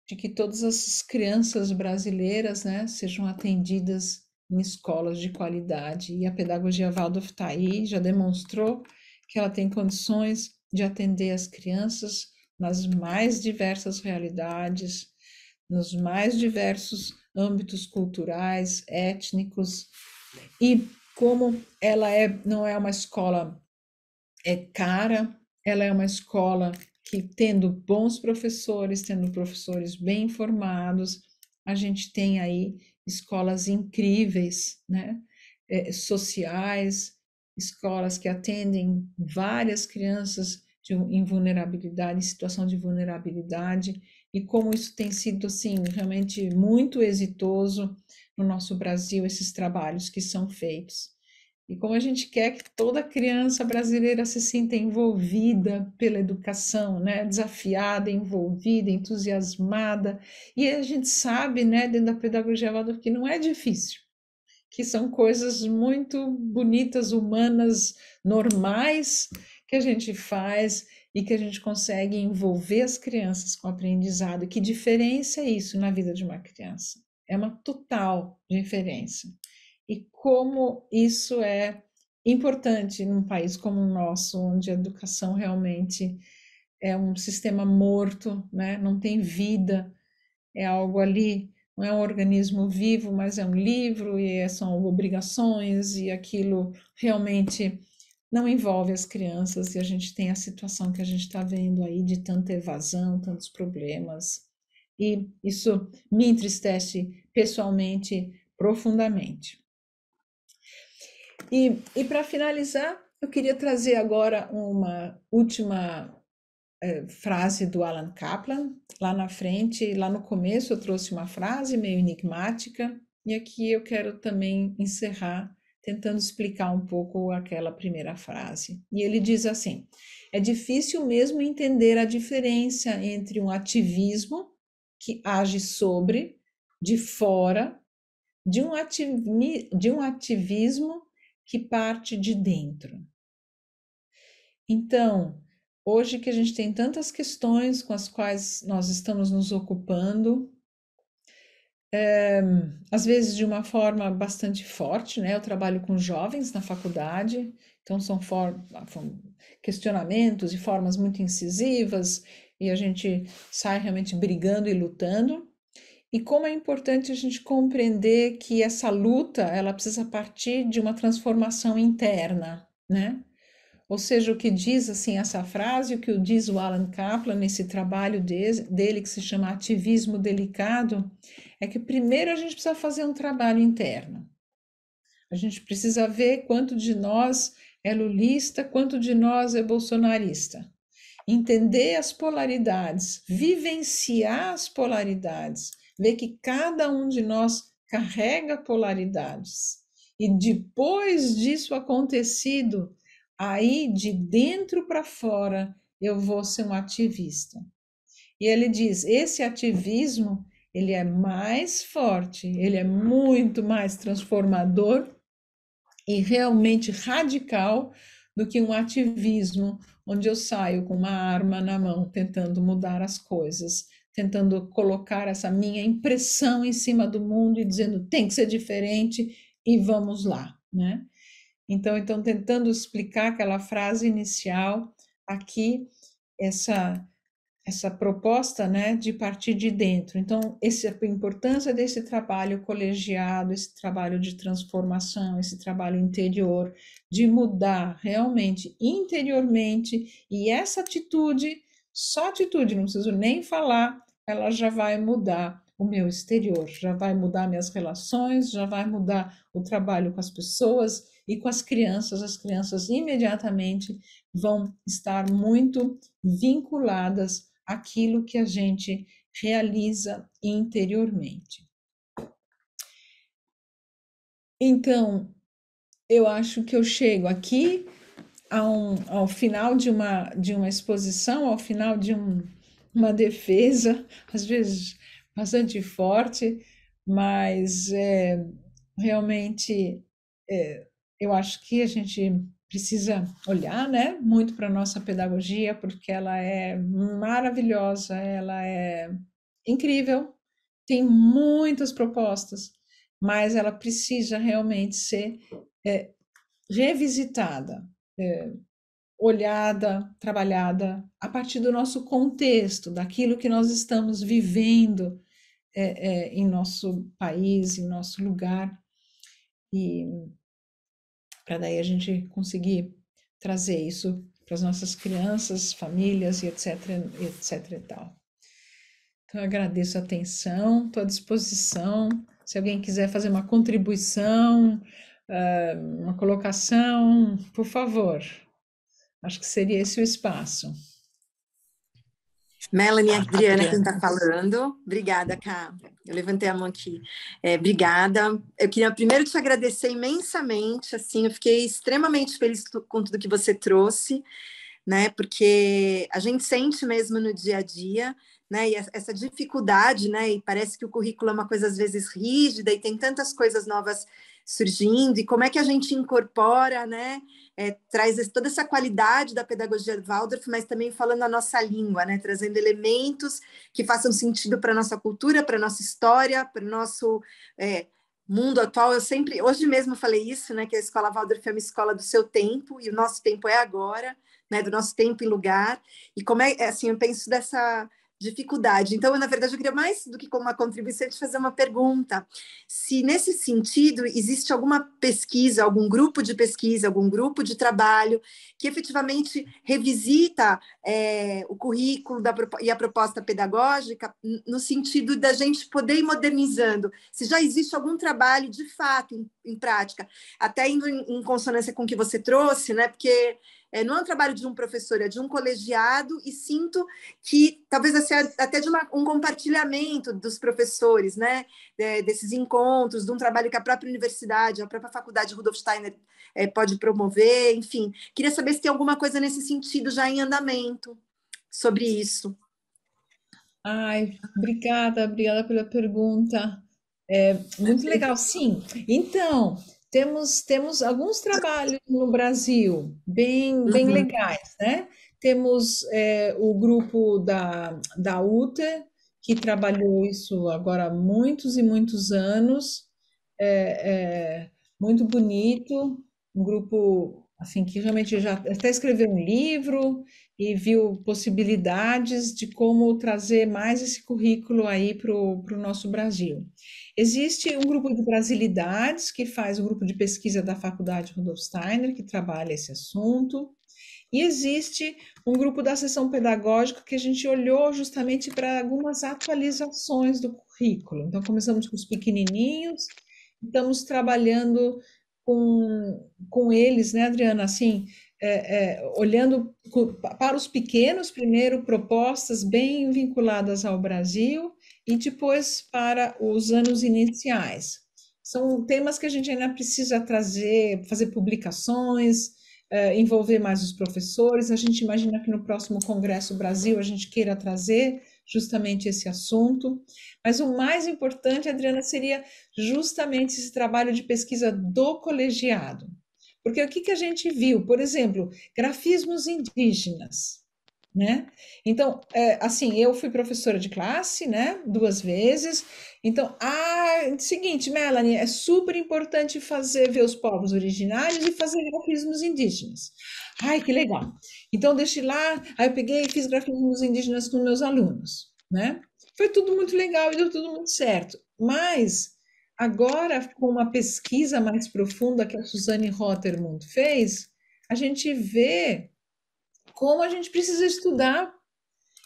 de que todas as crianças brasileiras né, sejam atendidas em escolas de qualidade. E a pedagogia Waldorf está aí, já demonstrou que ela tem condições de atender as crianças nas mais diversas realidades, nos mais diversos âmbitos culturais, étnicos, e como ela é, não é uma escola é cara, ela é uma escola que, tendo bons professores, tendo professores bem formados, a gente tem aí escolas incríveis, né? É, sociais, escolas que atendem várias crianças de, em vulnerabilidade, em situação de vulnerabilidade, e como isso tem sido, assim, realmente muito exitoso no nosso Brasil, esses trabalhos que são feitos e como a gente quer que toda criança brasileira se sinta envolvida pela educação, né? desafiada, envolvida, entusiasmada. E a gente sabe, né, dentro da pedagogia Waldorf, que não é difícil, que são coisas muito bonitas, humanas, normais, que a gente faz e que a gente consegue envolver as crianças com o aprendizado. Que diferença é isso na vida de uma criança? É uma total diferença e como isso é importante num país como o nosso, onde a educação realmente é um sistema morto, né? não tem vida, é algo ali, não é um organismo vivo, mas é um livro e é, são obrigações e aquilo realmente não envolve as crianças e a gente tem a situação que a gente está vendo aí de tanta evasão, tantos problemas. E isso me entristece pessoalmente profundamente. E, e para finalizar, eu queria trazer agora uma última é, frase do Alan Kaplan. Lá na frente, lá no começo, eu trouxe uma frase meio enigmática, e aqui eu quero também encerrar tentando explicar um pouco aquela primeira frase. E ele diz assim: é difícil mesmo entender a diferença entre um ativismo que age sobre, de fora, de um, ativi de um ativismo que parte de dentro. Então, hoje que a gente tem tantas questões com as quais nós estamos nos ocupando, é, às vezes de uma forma bastante forte, né? Eu trabalho com jovens na faculdade, então são for, questionamentos e formas muito incisivas, e a gente sai realmente brigando e lutando e como é importante a gente compreender que essa luta ela precisa partir de uma transformação interna, né? Ou seja, o que diz assim essa frase, o que diz o Alan Kaplan nesse trabalho dele que se chama Ativismo Delicado, é que primeiro a gente precisa fazer um trabalho interno. A gente precisa ver quanto de nós é lulista, quanto de nós é bolsonarista. Entender as polaridades, vivenciar as polaridades vê que cada um de nós carrega polaridades. E depois disso acontecido, aí de dentro para fora, eu vou ser um ativista. E ele diz: esse ativismo ele é mais forte, ele é muito mais transformador e realmente radical do que um ativismo onde eu saio com uma arma na mão tentando mudar as coisas tentando colocar essa minha impressão em cima do mundo e dizendo tem que ser diferente e vamos lá, né? Então, então tentando explicar aquela frase inicial aqui essa essa proposta, né, de partir de dentro. Então, essa a importância desse trabalho colegiado, esse trabalho de transformação, esse trabalho interior, de mudar realmente interiormente, e essa atitude, só atitude, não preciso nem falar ela já vai mudar o meu exterior, já vai mudar minhas relações, já vai mudar o trabalho com as pessoas e com as crianças. As crianças imediatamente vão estar muito vinculadas àquilo que a gente realiza interiormente. Então, eu acho que eu chego aqui ao final de uma, de uma exposição, ao final de um, uma defesa, às vezes bastante forte, mas é, realmente é, eu acho que a gente precisa olhar né, muito para a nossa pedagogia, porque ela é maravilhosa, ela é incrível, tem muitas propostas, mas ela precisa realmente ser é, revisitada. É, olhada, trabalhada a partir do nosso contexto, daquilo que nós estamos vivendo é, é, em nosso país, em nosso lugar, e para daí a gente conseguir trazer isso para as nossas crianças, famílias e etc, etc e tal. Então, eu agradeço a atenção, estou à disposição. Se alguém quiser fazer uma contribuição, ah, uma colocação, por favor. Acho que seria esse o espaço. Melanie ah, Adriana, tá quem está falando. Obrigada, Cá. Eu levantei a mão aqui. É, obrigada. Eu queria primeiro te agradecer imensamente. Assim, eu fiquei extremamente feliz com tudo que você trouxe, né? Porque a gente sente mesmo no dia a dia, né? E essa dificuldade, né? E parece que o currículo é uma coisa às vezes rígida e tem tantas coisas novas surgindo e como é que a gente incorpora, né? É, traz toda essa qualidade da pedagogia Waldorf, mas também falando a nossa língua, né? trazendo elementos que façam sentido para a nossa cultura, para a nossa história, para o nosso é, mundo atual. Eu sempre, hoje mesmo falei isso, né? que a escola Waldorf é uma escola do seu tempo, e o nosso tempo é agora, né? do nosso tempo e lugar. E como é, é assim, eu penso dessa dificuldade. Então, na verdade, eu queria mais do que como uma contribuição te fazer uma pergunta. Se nesse sentido existe alguma pesquisa, algum grupo de pesquisa, algum grupo de trabalho que efetivamente revisita é, o currículo da, e a proposta pedagógica no sentido da gente poder ir modernizando. Se já existe algum trabalho de fato em, em prática, até indo em, em consonância com o que você trouxe, né? Porque é, não é um trabalho de um professor, é de um colegiado, e sinto que talvez assim, até de uma, um compartilhamento dos professores, né, é, desses encontros, de um trabalho que a própria universidade, a própria faculdade Rudolf Steiner é, pode promover, enfim. Queria saber se tem alguma coisa nesse sentido já em andamento sobre isso. Ai, obrigada, obrigada pela pergunta. É muito legal, sim. Então, temos, temos alguns trabalhos no Brasil bem, bem uhum. legais, né? Temos é, o grupo da, da UTA, que trabalhou isso agora há muitos e muitos anos, é, é, muito bonito, um grupo assim que realmente já até escreveu um livro e viu possibilidades de como trazer mais esse currículo aí para o nosso Brasil. Existe um grupo de brasilidades que faz o um grupo de pesquisa da Faculdade Rudolf Steiner, que trabalha esse assunto, e existe um grupo da sessão pedagógica que a gente olhou justamente para algumas atualizações do currículo. Então, começamos com os pequenininhos, estamos trabalhando com, com eles, né, Adriana? Assim, é, é, olhando para os pequenos, primeiro propostas bem vinculadas ao Brasil e depois para os anos iniciais. São temas que a gente ainda precisa trazer, fazer publicações, é, envolver mais os professores. A gente imagina que no próximo Congresso Brasil a gente queira trazer justamente esse assunto. Mas o mais importante, Adriana, seria justamente esse trabalho de pesquisa do colegiado. Porque o que, que a gente viu? Por exemplo, grafismos indígenas. Né? Então, é, assim, eu fui professora de classe, né? Duas vezes. Então, ah, seguinte, Melanie, é super importante fazer ver os povos originários e fazer grafismos indígenas. Ai, que legal. Então, deixei lá, aí eu peguei e fiz grafismos indígenas com meus alunos, né? Foi tudo muito legal e deu tudo muito certo. Mas Agora, com uma pesquisa mais profunda que a Suzane Rottermund fez, a gente vê como a gente precisa estudar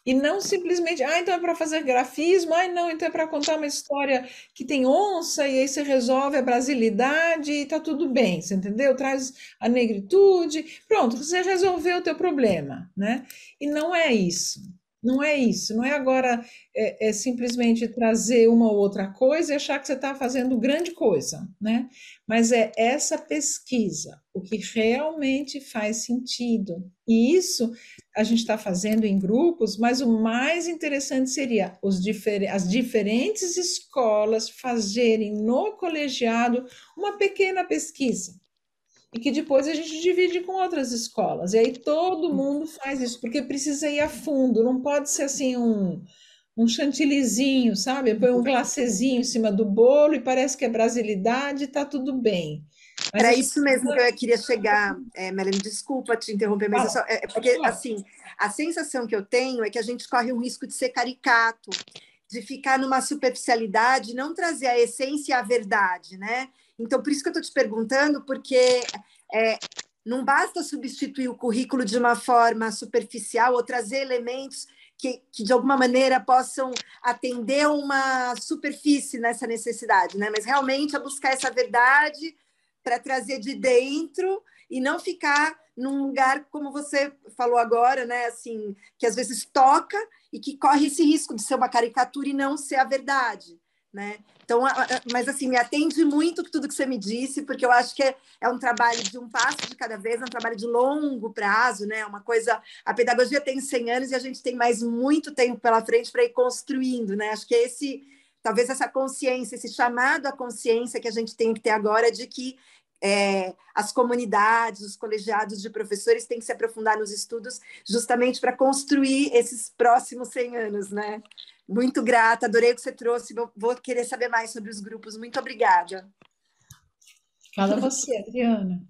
e não simplesmente, ah, então é para fazer grafismo, ah, não, então é para contar uma história que tem onça e aí você resolve a brasilidade e tá tudo bem, você entendeu? Traz a negritude, pronto, você resolveu o teu problema, né? E não é isso. Não é isso, não é agora é, é simplesmente trazer uma ou outra coisa e achar que você está fazendo grande coisa, né? Mas é essa pesquisa, o que realmente faz sentido. E isso a gente está fazendo em grupos, mas o mais interessante seria difer as diferentes escolas fazerem no colegiado uma pequena pesquisa e que depois a gente divide com outras escolas. E aí todo hum. mundo faz isso, porque precisa ir a fundo, não pode ser assim um, um chantillyzinho, sabe? Põe um glacezinho em cima do bolo e parece que é brasilidade e está tudo bem. Mas Era isso mesmo que eu queria chegar, é, Melanie, desculpa te interromper, mas ah, só, é, é porque, assim, a sensação que eu tenho é que a gente corre o risco de ser caricato, de ficar numa superficialidade, não trazer a essência e a verdade, né? Então, por isso que eu estou te perguntando, porque é, não basta substituir o currículo de uma forma superficial ou trazer elementos que, que, de alguma maneira possam atender uma superfície nessa necessidade, né? Mas realmente a é buscar essa verdade para trazer de dentro e não ficar num lugar como você falou agora, né? Assim, que às vezes toca e que corre esse risco de ser uma caricatura e não ser a verdade, né? Então, mas assim, me atende muito tudo que você me disse, porque eu acho que é, é um trabalho de um passo de cada vez, é um trabalho de longo prazo, né? Uma coisa. A pedagogia tem 100 anos e a gente tem mais muito tempo pela frente para ir construindo, né? Acho que é esse. Talvez essa consciência, esse chamado à consciência que a gente tem que ter agora de que é, as comunidades, os colegiados de professores têm que se aprofundar nos estudos justamente para construir esses próximos 100 anos, né? Muito grata, adorei o que você trouxe. Vou querer saber mais sobre os grupos. Muito obrigada. Fala você, Adriana.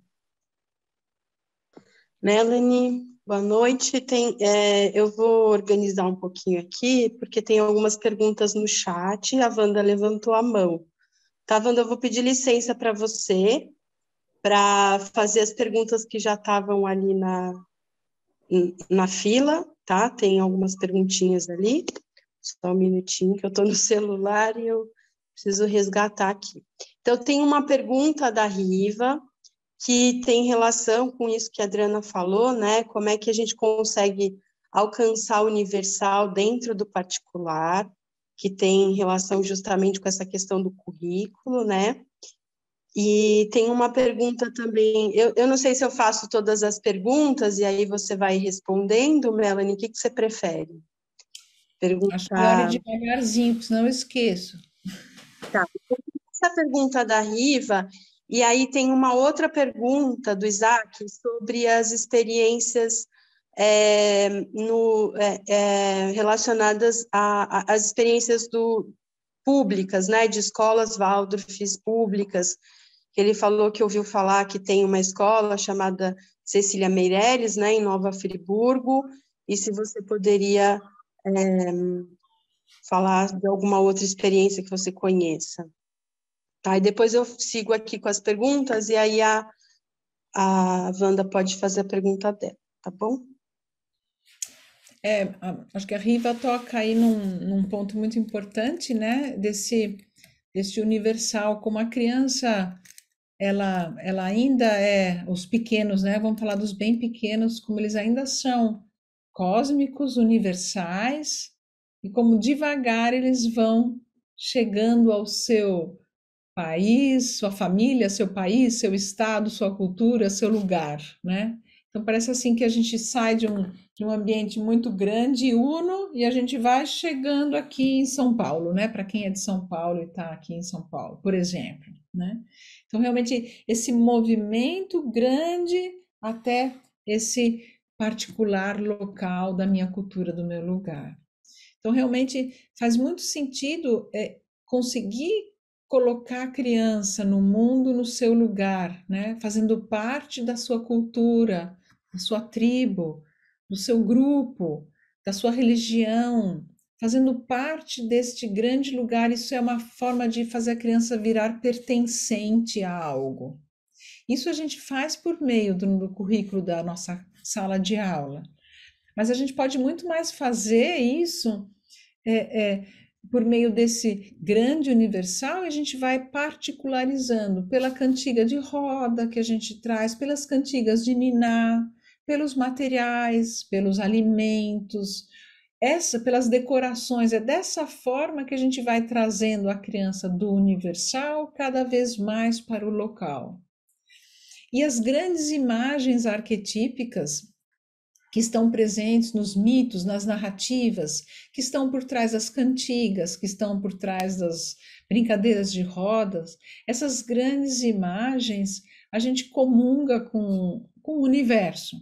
Melanie, boa noite. Tem, é, eu vou organizar um pouquinho aqui, porque tem algumas perguntas no chat. A Wanda levantou a mão. Tá, Wanda, eu vou pedir licença para você, para fazer as perguntas que já estavam ali na, na fila, tá? Tem algumas perguntinhas ali. Só um minutinho que eu estou no celular e eu preciso resgatar aqui. Então, tem uma pergunta da Riva que tem relação com isso que a Adriana falou, né? Como é que a gente consegue alcançar o universal dentro do particular, que tem relação justamente com essa questão do currículo, né? E tem uma pergunta também, eu, eu não sei se eu faço todas as perguntas e aí você vai respondendo, Melanie, o que, que você prefere? Pergunta... Acho melhor devagarzinho, porque senão eu esqueço. Tá. Então, essa pergunta da Riva, e aí tem uma outra pergunta do Isaac sobre as experiências é, no, é, é, relacionadas às experiências do, públicas, né, de escolas Waldorfs públicas. Ele falou que ouviu falar que tem uma escola chamada Cecília Meireles, né, em Nova Friburgo, e se você poderia é, falar de alguma outra experiência que você conheça. Tá? E depois eu sigo aqui com as perguntas e aí a, a Wanda pode fazer a pergunta dela, tá bom? É, acho que a Riva toca aí num, num ponto muito importante, né? Desse, desse universal, como a criança, ela, ela ainda é, os pequenos, né? Vamos falar dos bem pequenos, como eles ainda são cósmicos, universais, e como devagar eles vão chegando ao seu país, sua família, seu país, seu estado, sua cultura, seu lugar, né? Então parece assim que a gente sai de um, de um ambiente muito grande e uno e a gente vai chegando aqui em São Paulo, né? Para quem é de São Paulo e está aqui em São Paulo, por exemplo, né? Então realmente esse movimento grande até esse particular local da minha cultura, do meu lugar. Então, realmente faz muito sentido é, conseguir colocar a criança no mundo no seu lugar, né? fazendo parte da sua cultura, da sua tribo, do seu grupo, da sua religião, fazendo parte deste grande lugar. Isso é uma forma de fazer a criança virar pertencente a algo. Isso a gente faz por meio do, do currículo da nossa sala de aula. Mas a gente pode muito mais fazer isso é, é, por meio desse grande universal e a gente vai particularizando pela cantiga de roda que a gente traz, pelas cantigas de niná, pelos materiais, pelos alimentos, essa, pelas decorações. É dessa forma que a gente vai trazendo a criança do universal cada vez mais para o local. E as grandes imagens arquetípicas que estão presentes nos mitos, nas narrativas, que estão por trás das cantigas, que estão por trás das brincadeiras de rodas, essas grandes imagens a gente comunga com, com o universo.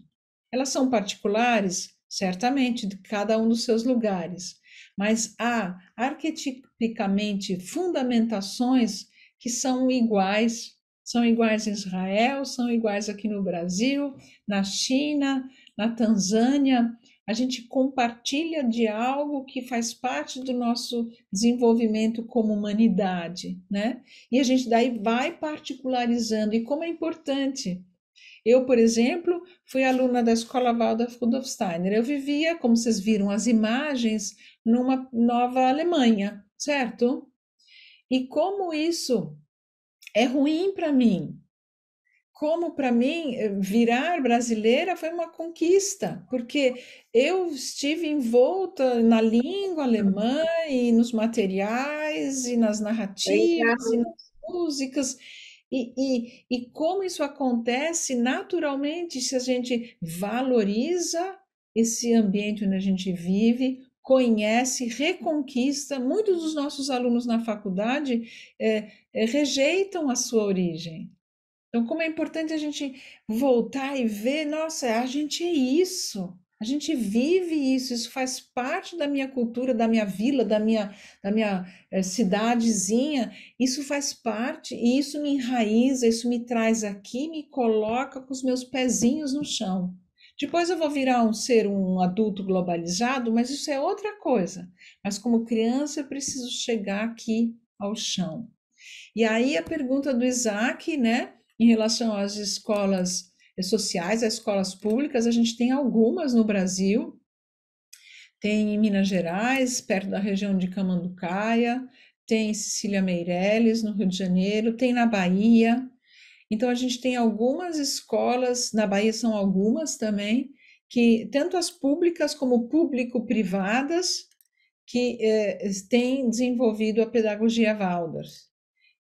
Elas são particulares, certamente, de cada um dos seus lugares, mas há arquetipicamente fundamentações que são iguais são iguais em Israel, são iguais aqui no Brasil, na China, na Tanzânia. A gente compartilha de algo que faz parte do nosso desenvolvimento como humanidade, né? E a gente daí vai particularizando. E como é importante eu, por exemplo, fui aluna da Escola Waldorf Rudolfsteiner. Eu vivia, como vocês viram as imagens, numa nova Alemanha, certo? E como isso é ruim para mim. Como para mim eh, virar brasileira foi uma conquista, porque eu estive envolta na língua alemã e nos materiais e nas narrativas e nas músicas. E, e, e como isso acontece naturalmente se a gente valoriza esse ambiente onde a gente vive, conhece, reconquista. Muitos dos nossos alunos na faculdade é, é, rejeitam a sua origem. Então, como é importante a gente voltar e ver, nossa, a gente é isso, a gente vive isso, isso faz parte da minha cultura, da minha vila, da minha, da minha é, cidadezinha. Isso faz parte e isso me enraiza, isso me traz aqui, me coloca com os meus pezinhos no chão. Depois eu vou virar um ser, um adulto globalizado, mas isso é outra coisa. Mas como criança eu preciso chegar aqui ao chão. E aí a pergunta do Isaac, né, em relação às escolas eh, sociais, às escolas públicas, a gente tem algumas no Brasil. Tem em Minas Gerais, perto da região de Camanducaia, tem Cecília Meireles, no Rio de Janeiro, tem na Bahia, então, a gente tem algumas escolas, na Bahia são algumas também, que tanto as públicas como público-privadas, que eh, têm desenvolvido a pedagogia Waldorf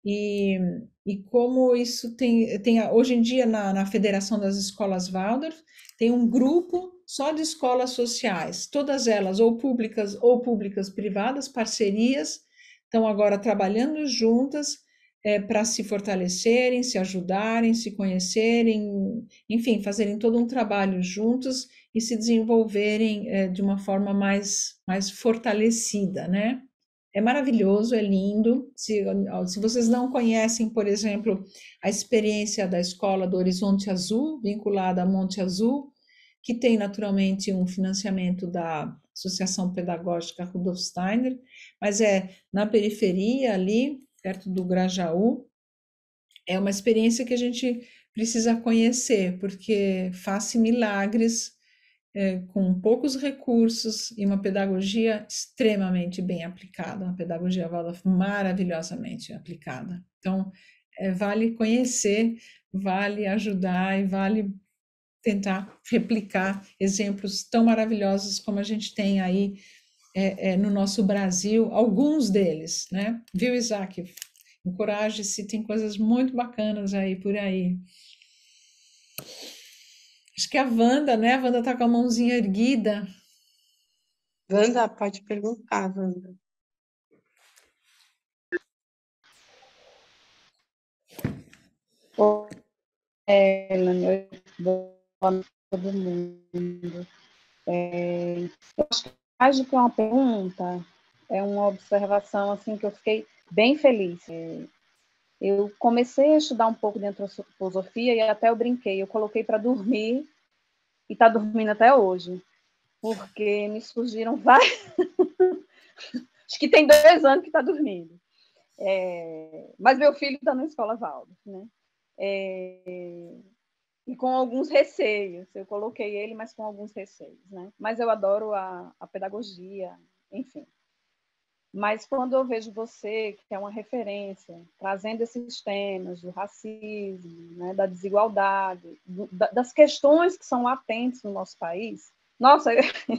E, e como isso tem, tem hoje em dia na, na Federação das Escolas Waldorf tem um grupo só de escolas sociais, todas elas ou públicas ou públicas privadas, parcerias, estão agora trabalhando juntas é, para se fortalecerem, se ajudarem, se conhecerem, enfim, fazerem todo um trabalho juntos e se desenvolverem é, de uma forma mais, mais fortalecida, né? É maravilhoso, é lindo. Se, se vocês não conhecem, por exemplo, a experiência da escola do Horizonte Azul, vinculada a Monte Azul, que tem naturalmente um financiamento da Associação Pedagógica Rudolf Steiner, mas é na periferia ali, perto do Grajaú, é uma experiência que a gente precisa conhecer, porque faz milagres é, com poucos recursos e uma pedagogia extremamente bem aplicada, uma pedagogia Waldorf maravilhosamente aplicada. Então, é, vale conhecer, vale ajudar e vale tentar replicar exemplos tão maravilhosos como a gente tem aí é, é, no nosso Brasil, alguns deles, né? Viu, Isaac? Encoraje-se, tem coisas muito bacanas aí por aí. Acho que a Wanda, né? A Wanda tá com a mãozinha erguida. Wanda, pode perguntar, Wanda. É, boa noite todo mundo. É, eu acho que mais do que uma pergunta, é uma observação assim que eu fiquei bem feliz. Eu comecei a estudar um pouco de filosofia e até eu brinquei, eu coloquei para dormir e está dormindo até hoje, porque me surgiram vários. Acho que tem dois anos que está dormindo. É... Mas meu filho está na escola Valdo, né? É e com alguns receios. Eu coloquei ele, mas com alguns receios, né? Mas eu adoro a, a pedagogia, enfim. Mas quando eu vejo você, que é uma referência, trazendo esses temas do racismo, né, da desigualdade, do, das questões que são latentes no nosso país, nossa,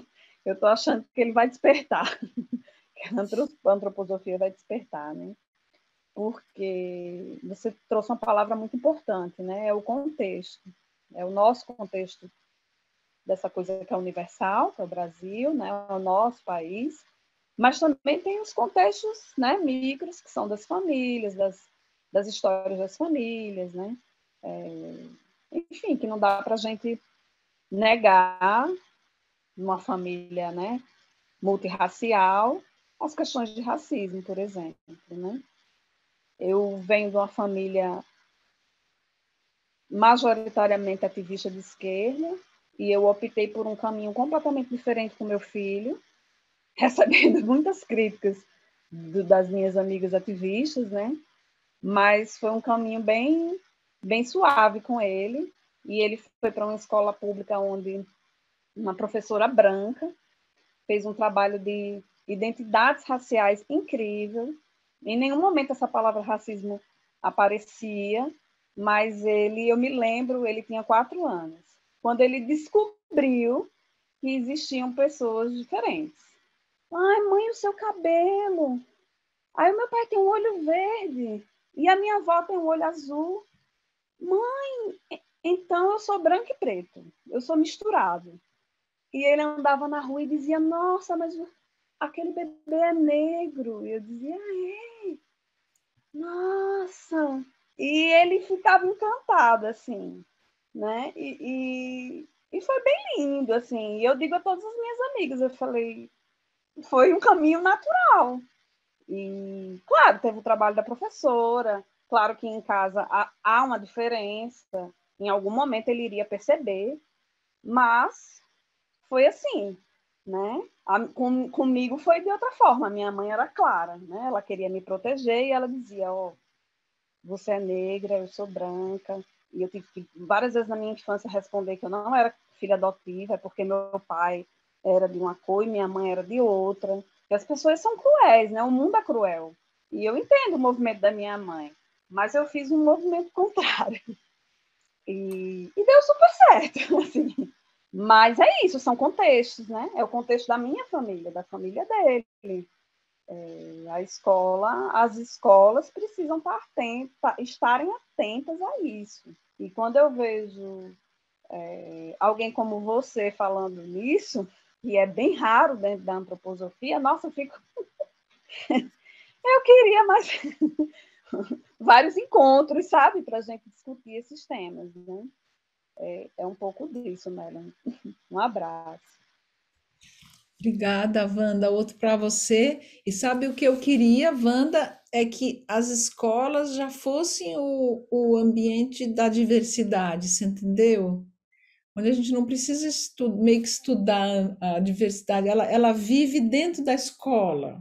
eu estou achando que ele vai despertar, que a antroposofia vai despertar, né? Porque você trouxe uma palavra muito importante, né? É o contexto. É o nosso contexto dessa coisa que é universal, que é o Brasil, né? É o nosso país. Mas também tem os contextos né, micros, que são das famílias, das, das histórias das famílias, né? É, enfim, que não dá para a gente negar numa família né, multirracial as questões de racismo, por exemplo. Né? Eu venho de uma família majoritariamente ativista de esquerda, e eu optei por um caminho completamente diferente com meu filho, recebendo muitas críticas do, das minhas amigas ativistas, né? Mas foi um caminho bem, bem suave com ele, e ele foi para uma escola pública onde uma professora branca fez um trabalho de identidades raciais incrível. Em nenhum momento essa palavra racismo aparecia, mas ele, eu me lembro, ele tinha quatro anos, quando ele descobriu que existiam pessoas diferentes. Ai, mãe, o seu cabelo. Aí o meu pai tem um olho verde e a minha avó tem um olho azul. Mãe, então eu sou branco e preto, eu sou misturado. E ele andava na rua e dizia: Nossa, mas aquele bebê é negro. E eu dizia: Ah, é? Nossa, e ele ficava encantado, assim, né? E, e, e foi bem lindo, assim. E eu digo a todas as minhas amigas, eu falei, foi um caminho natural. E, claro, teve o trabalho da professora, claro que em casa há, há uma diferença, em algum momento ele iria perceber, mas foi assim, né? A, com, comigo foi de outra forma. Minha mãe era clara, né? Ela queria me proteger e ela dizia, ó, oh, você é negra, eu sou branca. E eu tive que várias vezes na minha infância responder que eu não era filha adotiva, é porque meu pai era de uma cor e minha mãe era de outra. E as pessoas são cruéis, né? O mundo é cruel. E eu entendo o movimento da minha mãe, mas eu fiz um movimento contrário. E, e deu super certo, assim. Mas é isso, são contextos, né? É o contexto da minha família, da família dele. É, a escola, as escolas precisam estar tá atenta, tá, estarem atentas a isso. E quando eu vejo é, alguém como você falando nisso, que é bem raro dentro da antroposofia, nossa, eu fico. eu queria mais vários encontros, sabe, para a gente discutir esses temas. Né? É, é um pouco disso, Melanie. Um abraço. Obrigada, Wanda. Outro para você. E sabe o que eu queria, Wanda? É que as escolas já fossem o, o ambiente da diversidade, você entendeu? Onde a gente não precisa meio que estudar a diversidade, ela, ela vive dentro da escola.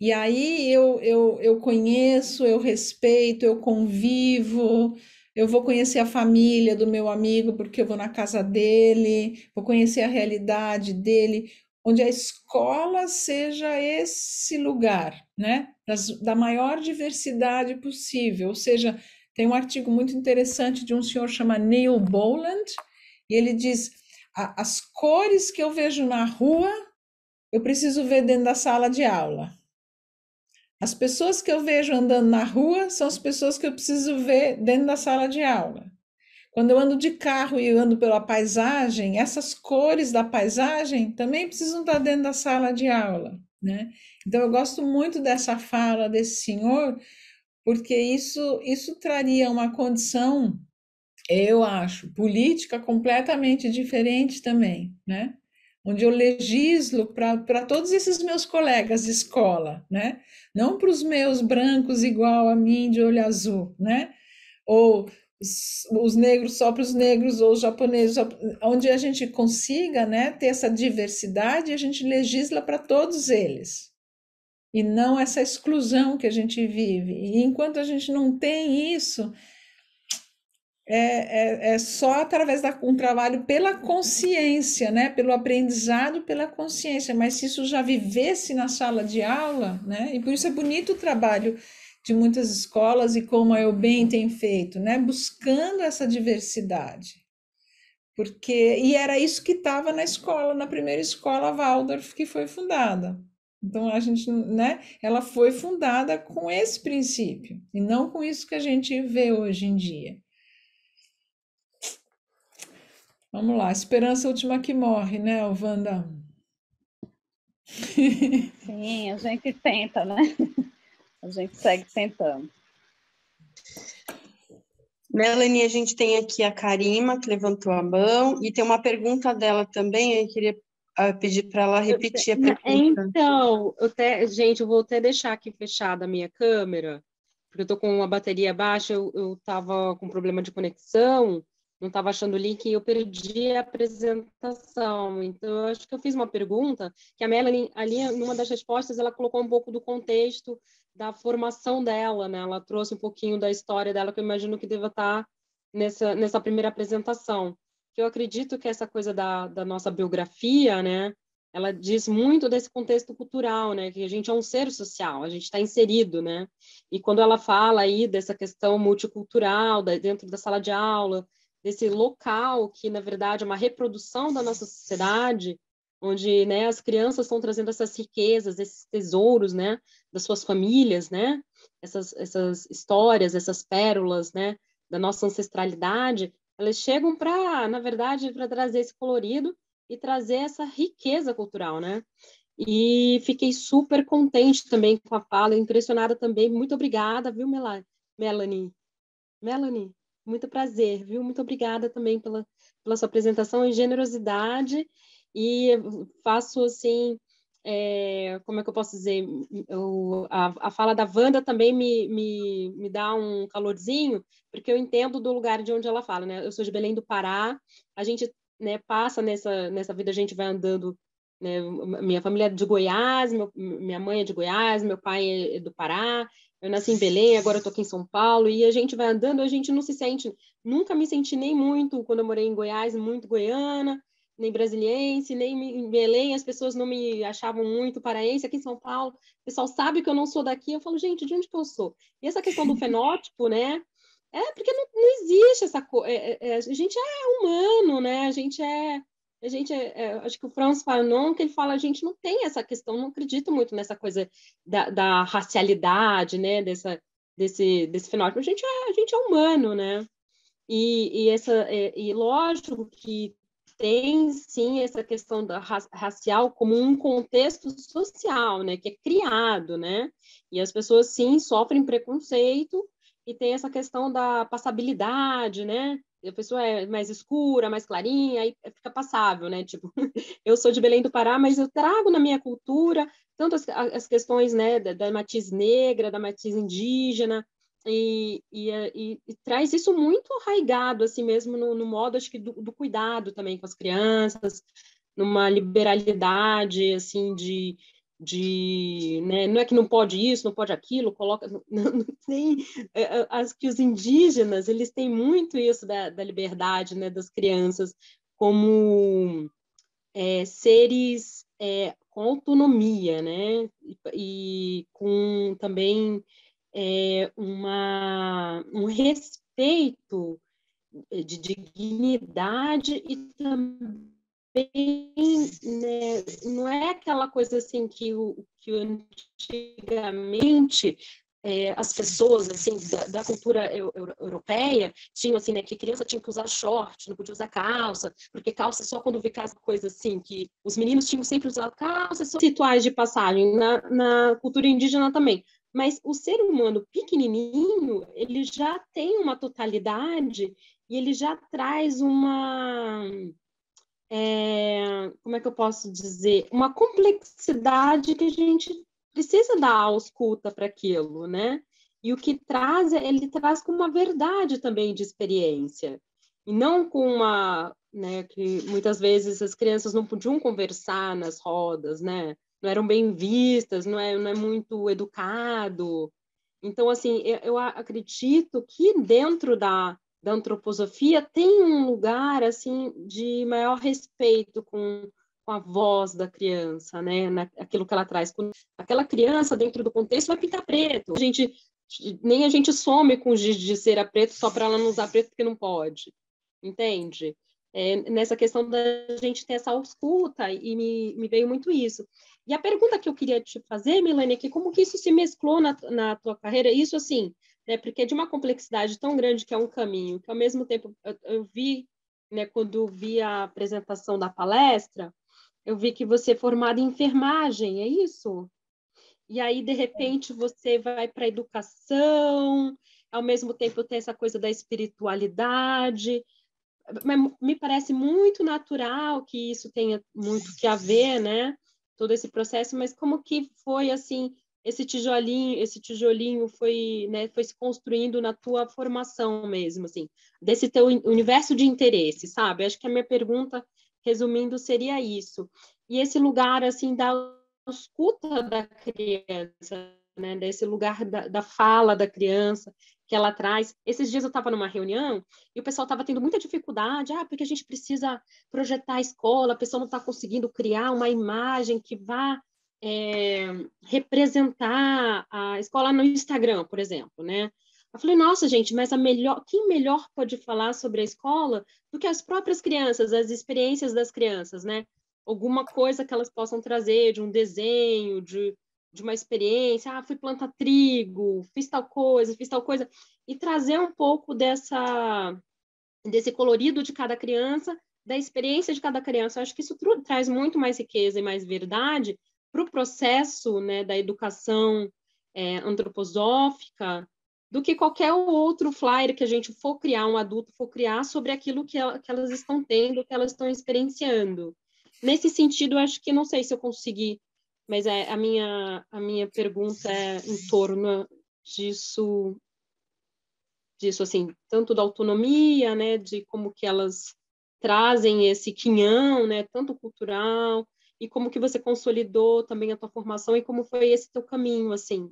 E aí eu, eu, eu conheço, eu respeito, eu convivo, eu vou conhecer a família do meu amigo porque eu vou na casa dele, vou conhecer a realidade dele, onde a escola seja esse lugar, né? Das, da maior diversidade possível. Ou seja, tem um artigo muito interessante de um senhor chamado Neil Boland, e ele diz: as cores que eu vejo na rua, eu preciso ver dentro da sala de aula. As pessoas que eu vejo andando na rua são as pessoas que eu preciso ver dentro da sala de aula. Quando eu ando de carro e eu ando pela paisagem, essas cores da paisagem também precisam estar dentro da sala de aula, né? Então eu gosto muito dessa fala desse senhor, porque isso isso traria uma condição, eu acho, política completamente diferente também, né? onde eu legislo para todos esses meus colegas de escola, né? Não para os meus brancos igual a mim de olho azul, né? Ou os, negros só para os negros ou os japoneses, onde a gente consiga, né, ter essa diversidade, a gente legisla para todos eles. E não essa exclusão que a gente vive. E enquanto a gente não tem isso, é, é, é, só através de um trabalho pela consciência, né? pelo aprendizado, pela consciência, mas se isso já vivesse na sala de aula, né? e por isso é bonito o trabalho de muitas escolas e como a Eu Bem tem feito, né? buscando essa diversidade. Porque, e era isso que estava na escola, na primeira escola Waldorf que foi fundada. Então a gente, né, ela foi fundada com esse princípio e não com isso que a gente vê hoje em dia. Vamos lá, esperança última que morre, né, Wanda? Sim, a gente tenta, né? A gente segue tentando. Melanie, a gente tem aqui a Karima, que levantou a mão, e tem uma pergunta dela também, eu queria ah, pedir para ela repetir a pergunta. Então, eu te, gente, eu vou até deixar aqui fechada a minha câmera, porque eu estou com uma bateria baixa, eu estava com problema de conexão, não estava achando o link e eu perdi a apresentação. Então, acho que eu fiz uma pergunta que a Melanie, ali, numa das respostas, ela colocou um pouco do contexto da formação dela, né? Ela trouxe um pouquinho da história dela, que eu imagino que deva estar tá nessa, nessa primeira apresentação. Eu acredito que essa coisa da, da nossa biografia, né? Ela diz muito desse contexto cultural, né? Que a gente é um ser social, a gente está inserido, né? E quando ela fala aí dessa questão multicultural, da, dentro da sala de aula, desse local que, na verdade, é uma reprodução da nossa sociedade, onde né, as crianças estão trazendo essas riquezas, esses tesouros, né, das suas famílias, né, essas, essas histórias, essas pérolas, né, da nossa ancestralidade, elas chegam para, na verdade, para trazer esse colorido e trazer essa riqueza cultural, né? E fiquei super contente também com a fala, impressionada também. Muito obrigada, viu, Melanie? Melanie? Melanie? Muito prazer, viu? Muito obrigada também pela, pela sua apresentação e generosidade. E faço assim, é, como é que eu posso dizer? Eu, a, a, fala da Wanda também me, me, me dá um calorzinho, porque eu entendo do lugar de onde ela fala, né? Eu sou de Belém do Pará, a gente né, passa nessa, nessa vida, a gente vai andando. Né? Minha família é de Goiás, meu, minha mãe é de Goiás, meu pai é do Pará, eu nasci em Belém, agora eu tô aqui em São Paulo, e a gente vai andando, a gente não se sente, nunca me senti nem muito quando eu morei em Goiás, muito goiana, nem brasiliense, nem em Belém, as pessoas não me achavam muito paraense, aqui em São Paulo, o pessoal sabe que eu não sou daqui, eu falo, gente, de onde que eu sou? E essa questão do fenótipo, né? É porque não, não existe essa coisa, é, é, é, a gente é humano, né? A gente é, a gente, é, é, acho que o Franz Fanon, que ele fala, a gente não tem essa questão, não acredito muito nessa coisa da, da racialidade, né, dessa, desse, desse fenótipo. A gente é, a gente é humano, né? E, e essa, é, e lógico que tem sim essa questão da ra racial como um contexto social, né, que é criado, né? E as pessoas sim sofrem preconceito e tem essa questão da passabilidade, né? a pessoa é mais escura, mais clarinha, aí fica passável, né? Tipo, eu sou de Belém do Pará, mas eu trago na minha cultura tanto as, as questões, né, da, da, matiz negra, da matiz indígena, e, e, é, e, e traz isso muito arraigado, assim mesmo, no, no modo, acho que, do, do, cuidado também com as crianças, numa liberalidade, assim, de, de né, não é que não pode isso, não pode aquilo, coloca não, não tem é, é, acho que os indígenas eles têm muito isso da, da liberdade né, das crianças como é, seres é, com autonomia, né? E, e com também é, uma, um respeito de dignidade e também bem, né, não é aquela coisa assim que, o, que antigamente é, as pessoas assim da, da cultura eu, eu, europeia tinham assim né que criança tinha que usar short não podia usar calça porque calça é só quando ficava coisa assim que os meninos tinham sempre usado calça é só rituais de passagem na, na cultura indígena também mas o ser humano pequenininho ele já tem uma totalidade e ele já traz uma é, como é que eu posso dizer, uma complexidade que a gente precisa dar ausculta para aquilo, né? E o que traz, ele traz com uma verdade também de experiência, e não com uma, né, que muitas vezes as crianças não podiam conversar nas rodas, né? Não eram bem vistas, não é, não é muito educado. Então, assim, eu, eu acredito que dentro da, da antroposofia tem um lugar assim de maior respeito com, com a voz da criança, né? Na, aquilo que ela traz. Quando aquela criança, dentro do contexto, vai pintar preto. A gente, nem a gente some com giz de cera preto só para ela não usar preto porque não pode. Entende? É, nessa questão da gente ter essa ausculta, e me, me, veio muito isso. E a pergunta que eu queria te fazer, Milene, é que como que isso se mesclou na, na tua carreira? Isso, assim, né? Porque é de uma complexidade tão grande que é um caminho, que ao mesmo tempo eu, eu vi, né, quando vi a apresentação da palestra, eu vi que você é formado em enfermagem, é isso? E aí, de repente, você vai para a educação, ao mesmo tempo tem essa coisa da espiritualidade. Me parece muito natural que isso tenha muito que haver né? Todo esse processo, mas como que foi assim esse tijolinho, esse tijolinho foi, né, foi se construindo na tua formação mesmo, assim, desse teu universo de interesse, sabe? Acho que a minha pergunta, resumindo, seria isso. E esse lugar, assim, da escuta da criança, né, desse lugar da, da fala da criança, que ela traz. Esses dias eu estava numa reunião e o pessoal estava tendo muita dificuldade, ah, porque a gente precisa projetar a escola, a pessoa não está conseguindo criar uma imagem que vá é, representar a escola no Instagram, por exemplo, né? Eu falei, nossa, gente, mas a melhor, quem melhor pode falar sobre a escola do que as próprias crianças, as experiências das crianças, né? Alguma coisa que elas possam trazer, de um desenho, de, de uma experiência, ah, fui plantar trigo, fiz tal coisa, fiz tal coisa, e trazer um pouco dessa desse colorido de cada criança, da experiência de cada criança. Eu acho que isso traz muito mais riqueza e mais verdade para o processo né, da educação é, antroposófica do que qualquer outro flyer que a gente for criar, um adulto for criar, sobre aquilo que, ela, que elas estão tendo, que elas estão experienciando. Nesse sentido, acho que não sei se eu consegui, mas é, a, minha, a minha pergunta é em torno disso, disso assim, tanto da autonomia, né, de como que elas trazem esse quinhão, né, tanto cultural, e como que você consolidou também a tua formação e como foi esse teu caminho, assim?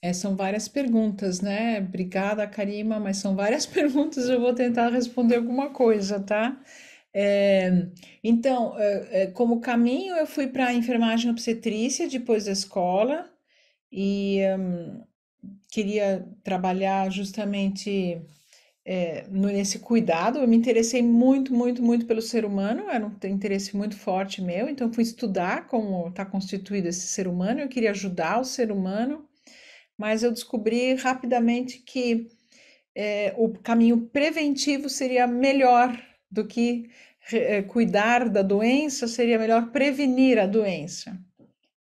É, são várias perguntas, né? Obrigada, Karima, mas são várias perguntas, eu vou tentar responder alguma coisa, tá? É, então, é, é como caminho, eu fui para a enfermagem obstetrícia depois da escola e um, queria trabalhar justamente é, nesse cuidado. Eu me interessei muito, muito, muito pelo ser humano, era um interesse muito forte meu, então fui estudar como está constituído esse ser humano, eu queria ajudar o ser humano, mas eu descobri rapidamente que é, o caminho preventivo seria melhor do que é, cuidar da doença, seria melhor prevenir a doença.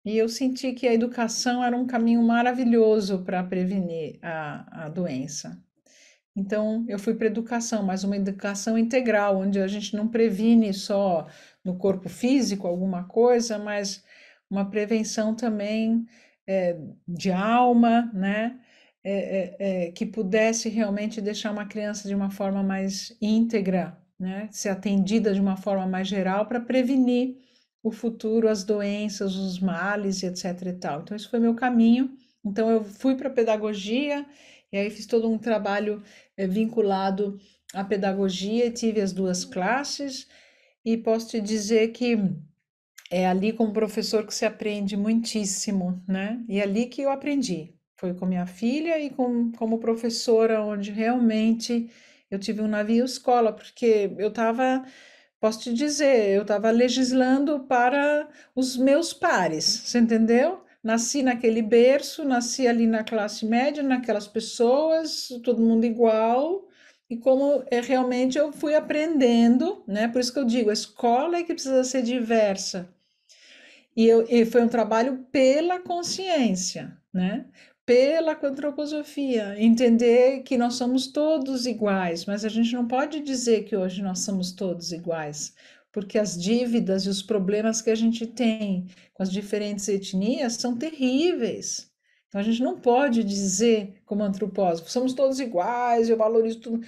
E eu senti que a educação era um caminho maravilhoso para prevenir a, a doença. Então, eu fui para educação, mas uma educação integral, onde a gente não previne só no corpo físico alguma coisa, mas uma prevenção também é, de alma, né? É, é, é que pudesse realmente deixar uma criança de uma forma mais íntegra, né? Ser atendida de uma forma mais geral para prevenir o futuro, as doenças, os males, etc. E tal. Então, esse foi meu caminho. Então, eu fui para a pedagogia e aí fiz todo um trabalho é, vinculado à pedagogia, tive as duas classes e posso te dizer que é ali com o professor que se aprende muitíssimo, né? E é ali que eu aprendi. Foi com minha filha e com, como professora, onde realmente eu tive um navio escola, porque eu estava, posso te dizer, eu estava legislando para os meus pares, você entendeu? Nasci naquele berço, nasci ali na classe média, naquelas pessoas, todo mundo igual. E como é, realmente eu fui aprendendo, né? Por isso que eu digo, a escola é que precisa ser diversa. E, eu, e foi um trabalho pela consciência, né? Pela antroposofia, entender que nós somos todos iguais, mas a gente não pode dizer que hoje nós somos todos iguais, porque as dívidas e os problemas que a gente tem com as diferentes etnias são terríveis. Então a gente não pode dizer, como antropólogo, somos todos iguais, eu valorizo tudo.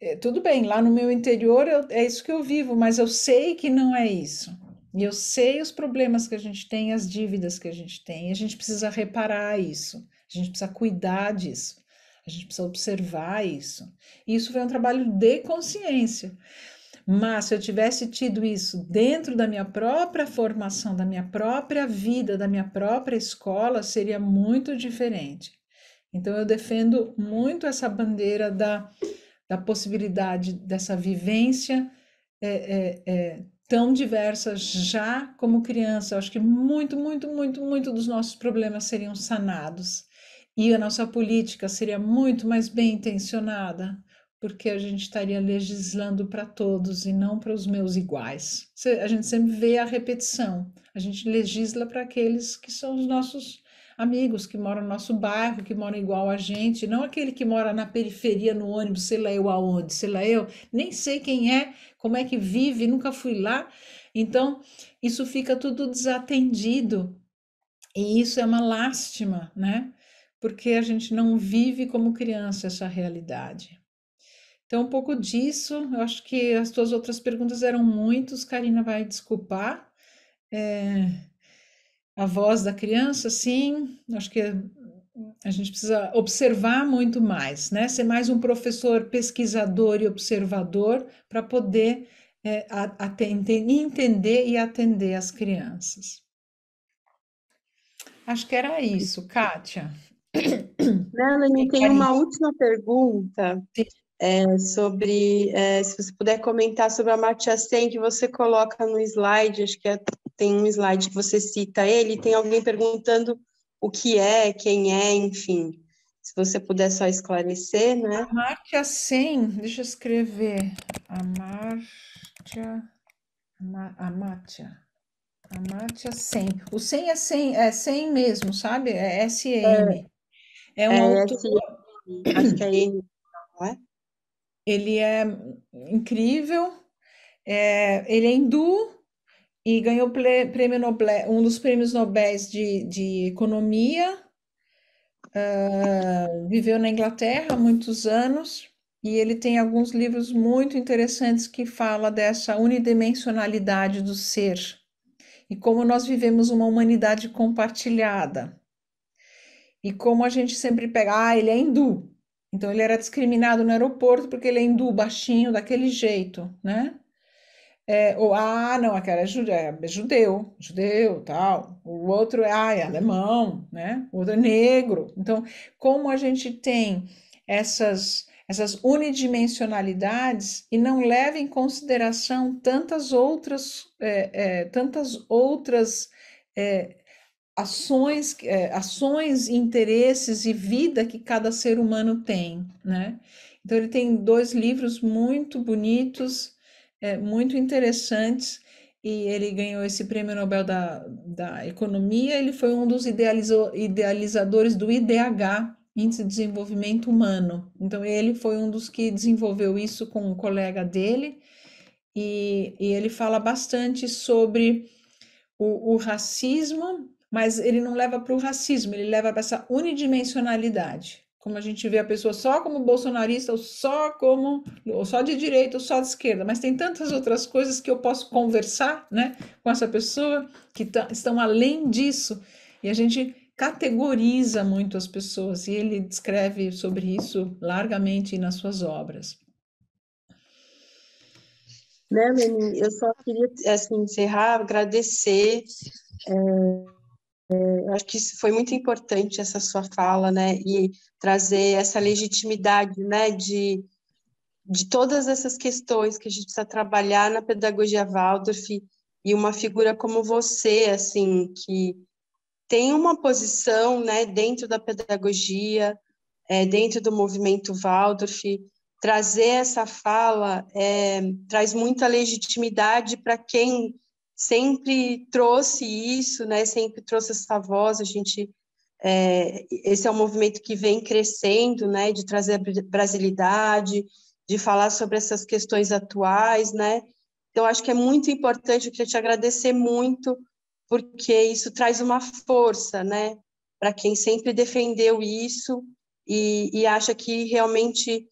É, tudo bem, lá no meu interior eu, é isso que eu vivo, mas eu sei que não é isso. E eu sei os problemas que a gente tem, as dívidas que a gente tem, e a gente precisa reparar isso, a gente precisa cuidar disso, a gente precisa observar isso. E isso foi um trabalho de consciência. Mas se eu tivesse tido isso dentro da minha própria formação, da minha própria vida, da minha própria escola, seria muito diferente. Então eu defendo muito essa bandeira da, da possibilidade dessa vivência é, é, é, tão diversa já como criança. Eu acho que muito, muito, muito, muito dos nossos problemas seriam sanados e a nossa política seria muito mais bem intencionada, porque a gente estaria legislando para todos e não para os meus iguais. A gente sempre vê a repetição. A gente legisla para aqueles que são os nossos amigos, que moram no nosso bairro, que moram igual a gente, não aquele que mora na periferia no ônibus, sei lá eu aonde, sei lá eu, nem sei quem é, como é que vive, nunca fui lá. Então, isso fica tudo desatendido. E isso é uma lástima, né? Porque a gente não vive como criança essa realidade. Então, um pouco disso. Eu acho que as tuas outras perguntas eram muitas, Karina vai desculpar. É, a voz da criança, sim, acho que a gente precisa observar muito mais, né? Ser mais um professor pesquisador e observador para poder é, atender, entender e atender as crianças. Acho que era isso, Kátia. Melanie, tem uma última pergunta. Sim é, sobre é, se você puder comentar sobre a Matia Sen que você coloca no slide, acho que é, tem um slide que você cita ele, tem alguém perguntando o que é, quem é, enfim. Se você puder só esclarecer, né? Amartya Sen, deixa eu escrever. Matia a Matia Sen. O Sen é Sen, é Sen mesmo, sabe? É S-E-N. É. é, um outro é, Acho que é N ele é incrível, é, ele é hindu e ganhou prêmio Nobel, um dos prêmios Nobel de, de economia, uh, viveu na Inglaterra há muitos anos e ele tem alguns livros muito interessantes que fala dessa unidimensionalidade do ser e como nós vivemos uma humanidade compartilhada. E como a gente sempre pega, ah, ele é hindu, então ele era discriminado no aeroporto porque ele é hindu, baixinho, daquele jeito, né? É, ou, ah, não, aquela é judeu, é judeu, judeu, tal. O outro é, ah, é alemão, né? O outro é negro. Então, como a gente tem essas, essas unidimensionalidades e não leva em consideração tantas outras, é, é tantas outras é, ações, é, ações, interesses e vida que cada ser humano tem, né? Então ele tem dois livros muito bonitos, é, muito interessantes e ele ganhou esse prêmio Nobel da, da Economia. Ele foi um dos idealizadores do IDH, Índice de Desenvolvimento Humano. Então ele foi um dos que desenvolveu isso com um colega dele e, e ele fala bastante sobre o, o racismo mas ele não leva para o racismo, ele leva para essa unidimensionalidade. Como a gente vê a pessoa só como bolsonarista, ou só como, ou só de direita, ou só de esquerda, mas tem tantas outras coisas que eu posso conversar né, com essa pessoa que tá, estão além disso. E a gente categoriza muito as pessoas, e ele descreve sobre isso largamente nas suas obras. Né, Lenin? Eu só queria assim, encerrar, agradecer é, eu é, acho que isso foi muito importante essa sua fala, né? E trazer essa legitimidade, né? De, de todas essas questões que a gente precisa trabalhar na pedagogia Waldorf e uma figura como você, assim, que tem uma posição, né? Dentro da pedagogia, é, dentro do movimento Waldorf, trazer essa fala é, traz muita legitimidade para quem sempre trouxe isso, né? Sempre trouxe essa voz. A gente é, esse é um movimento que vem crescendo, né? De trazer a brasilidade, de falar sobre essas questões atuais, né? Então acho que é muito importante. Eu queria te agradecer muito porque isso traz uma força, né? Para quem sempre defendeu isso e, e, acha que realmente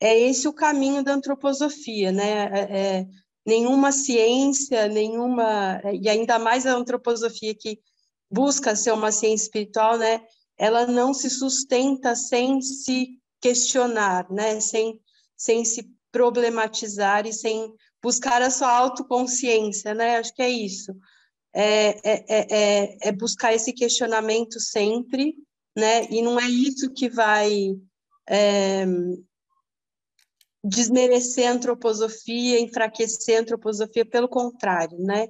é esse o caminho da antroposofia, né? É, é, nenhuma ciência, nenhuma, e ainda mais a antroposofia que busca ser uma ciência espiritual, né? Ela não se sustenta sem se questionar, né? Sem, sem se problematizar e sem buscar a sua autoconsciência, né? Acho que é isso. É, é, é, é, é buscar esse questionamento sempre, né? E não é isso que vai é, desmerecer a antroposofia, enfraquecer a antroposofia, pelo contrário, né?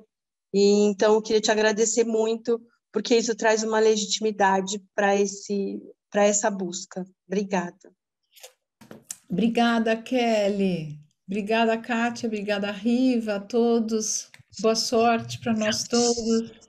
E, então, eu queria te agradecer muito, porque isso traz uma legitimidade para esse para essa busca. Obrigada. Obrigada, Kelly. Obrigada, Kátia. Obrigada, Riva, a todos. Boa sorte para nós todos.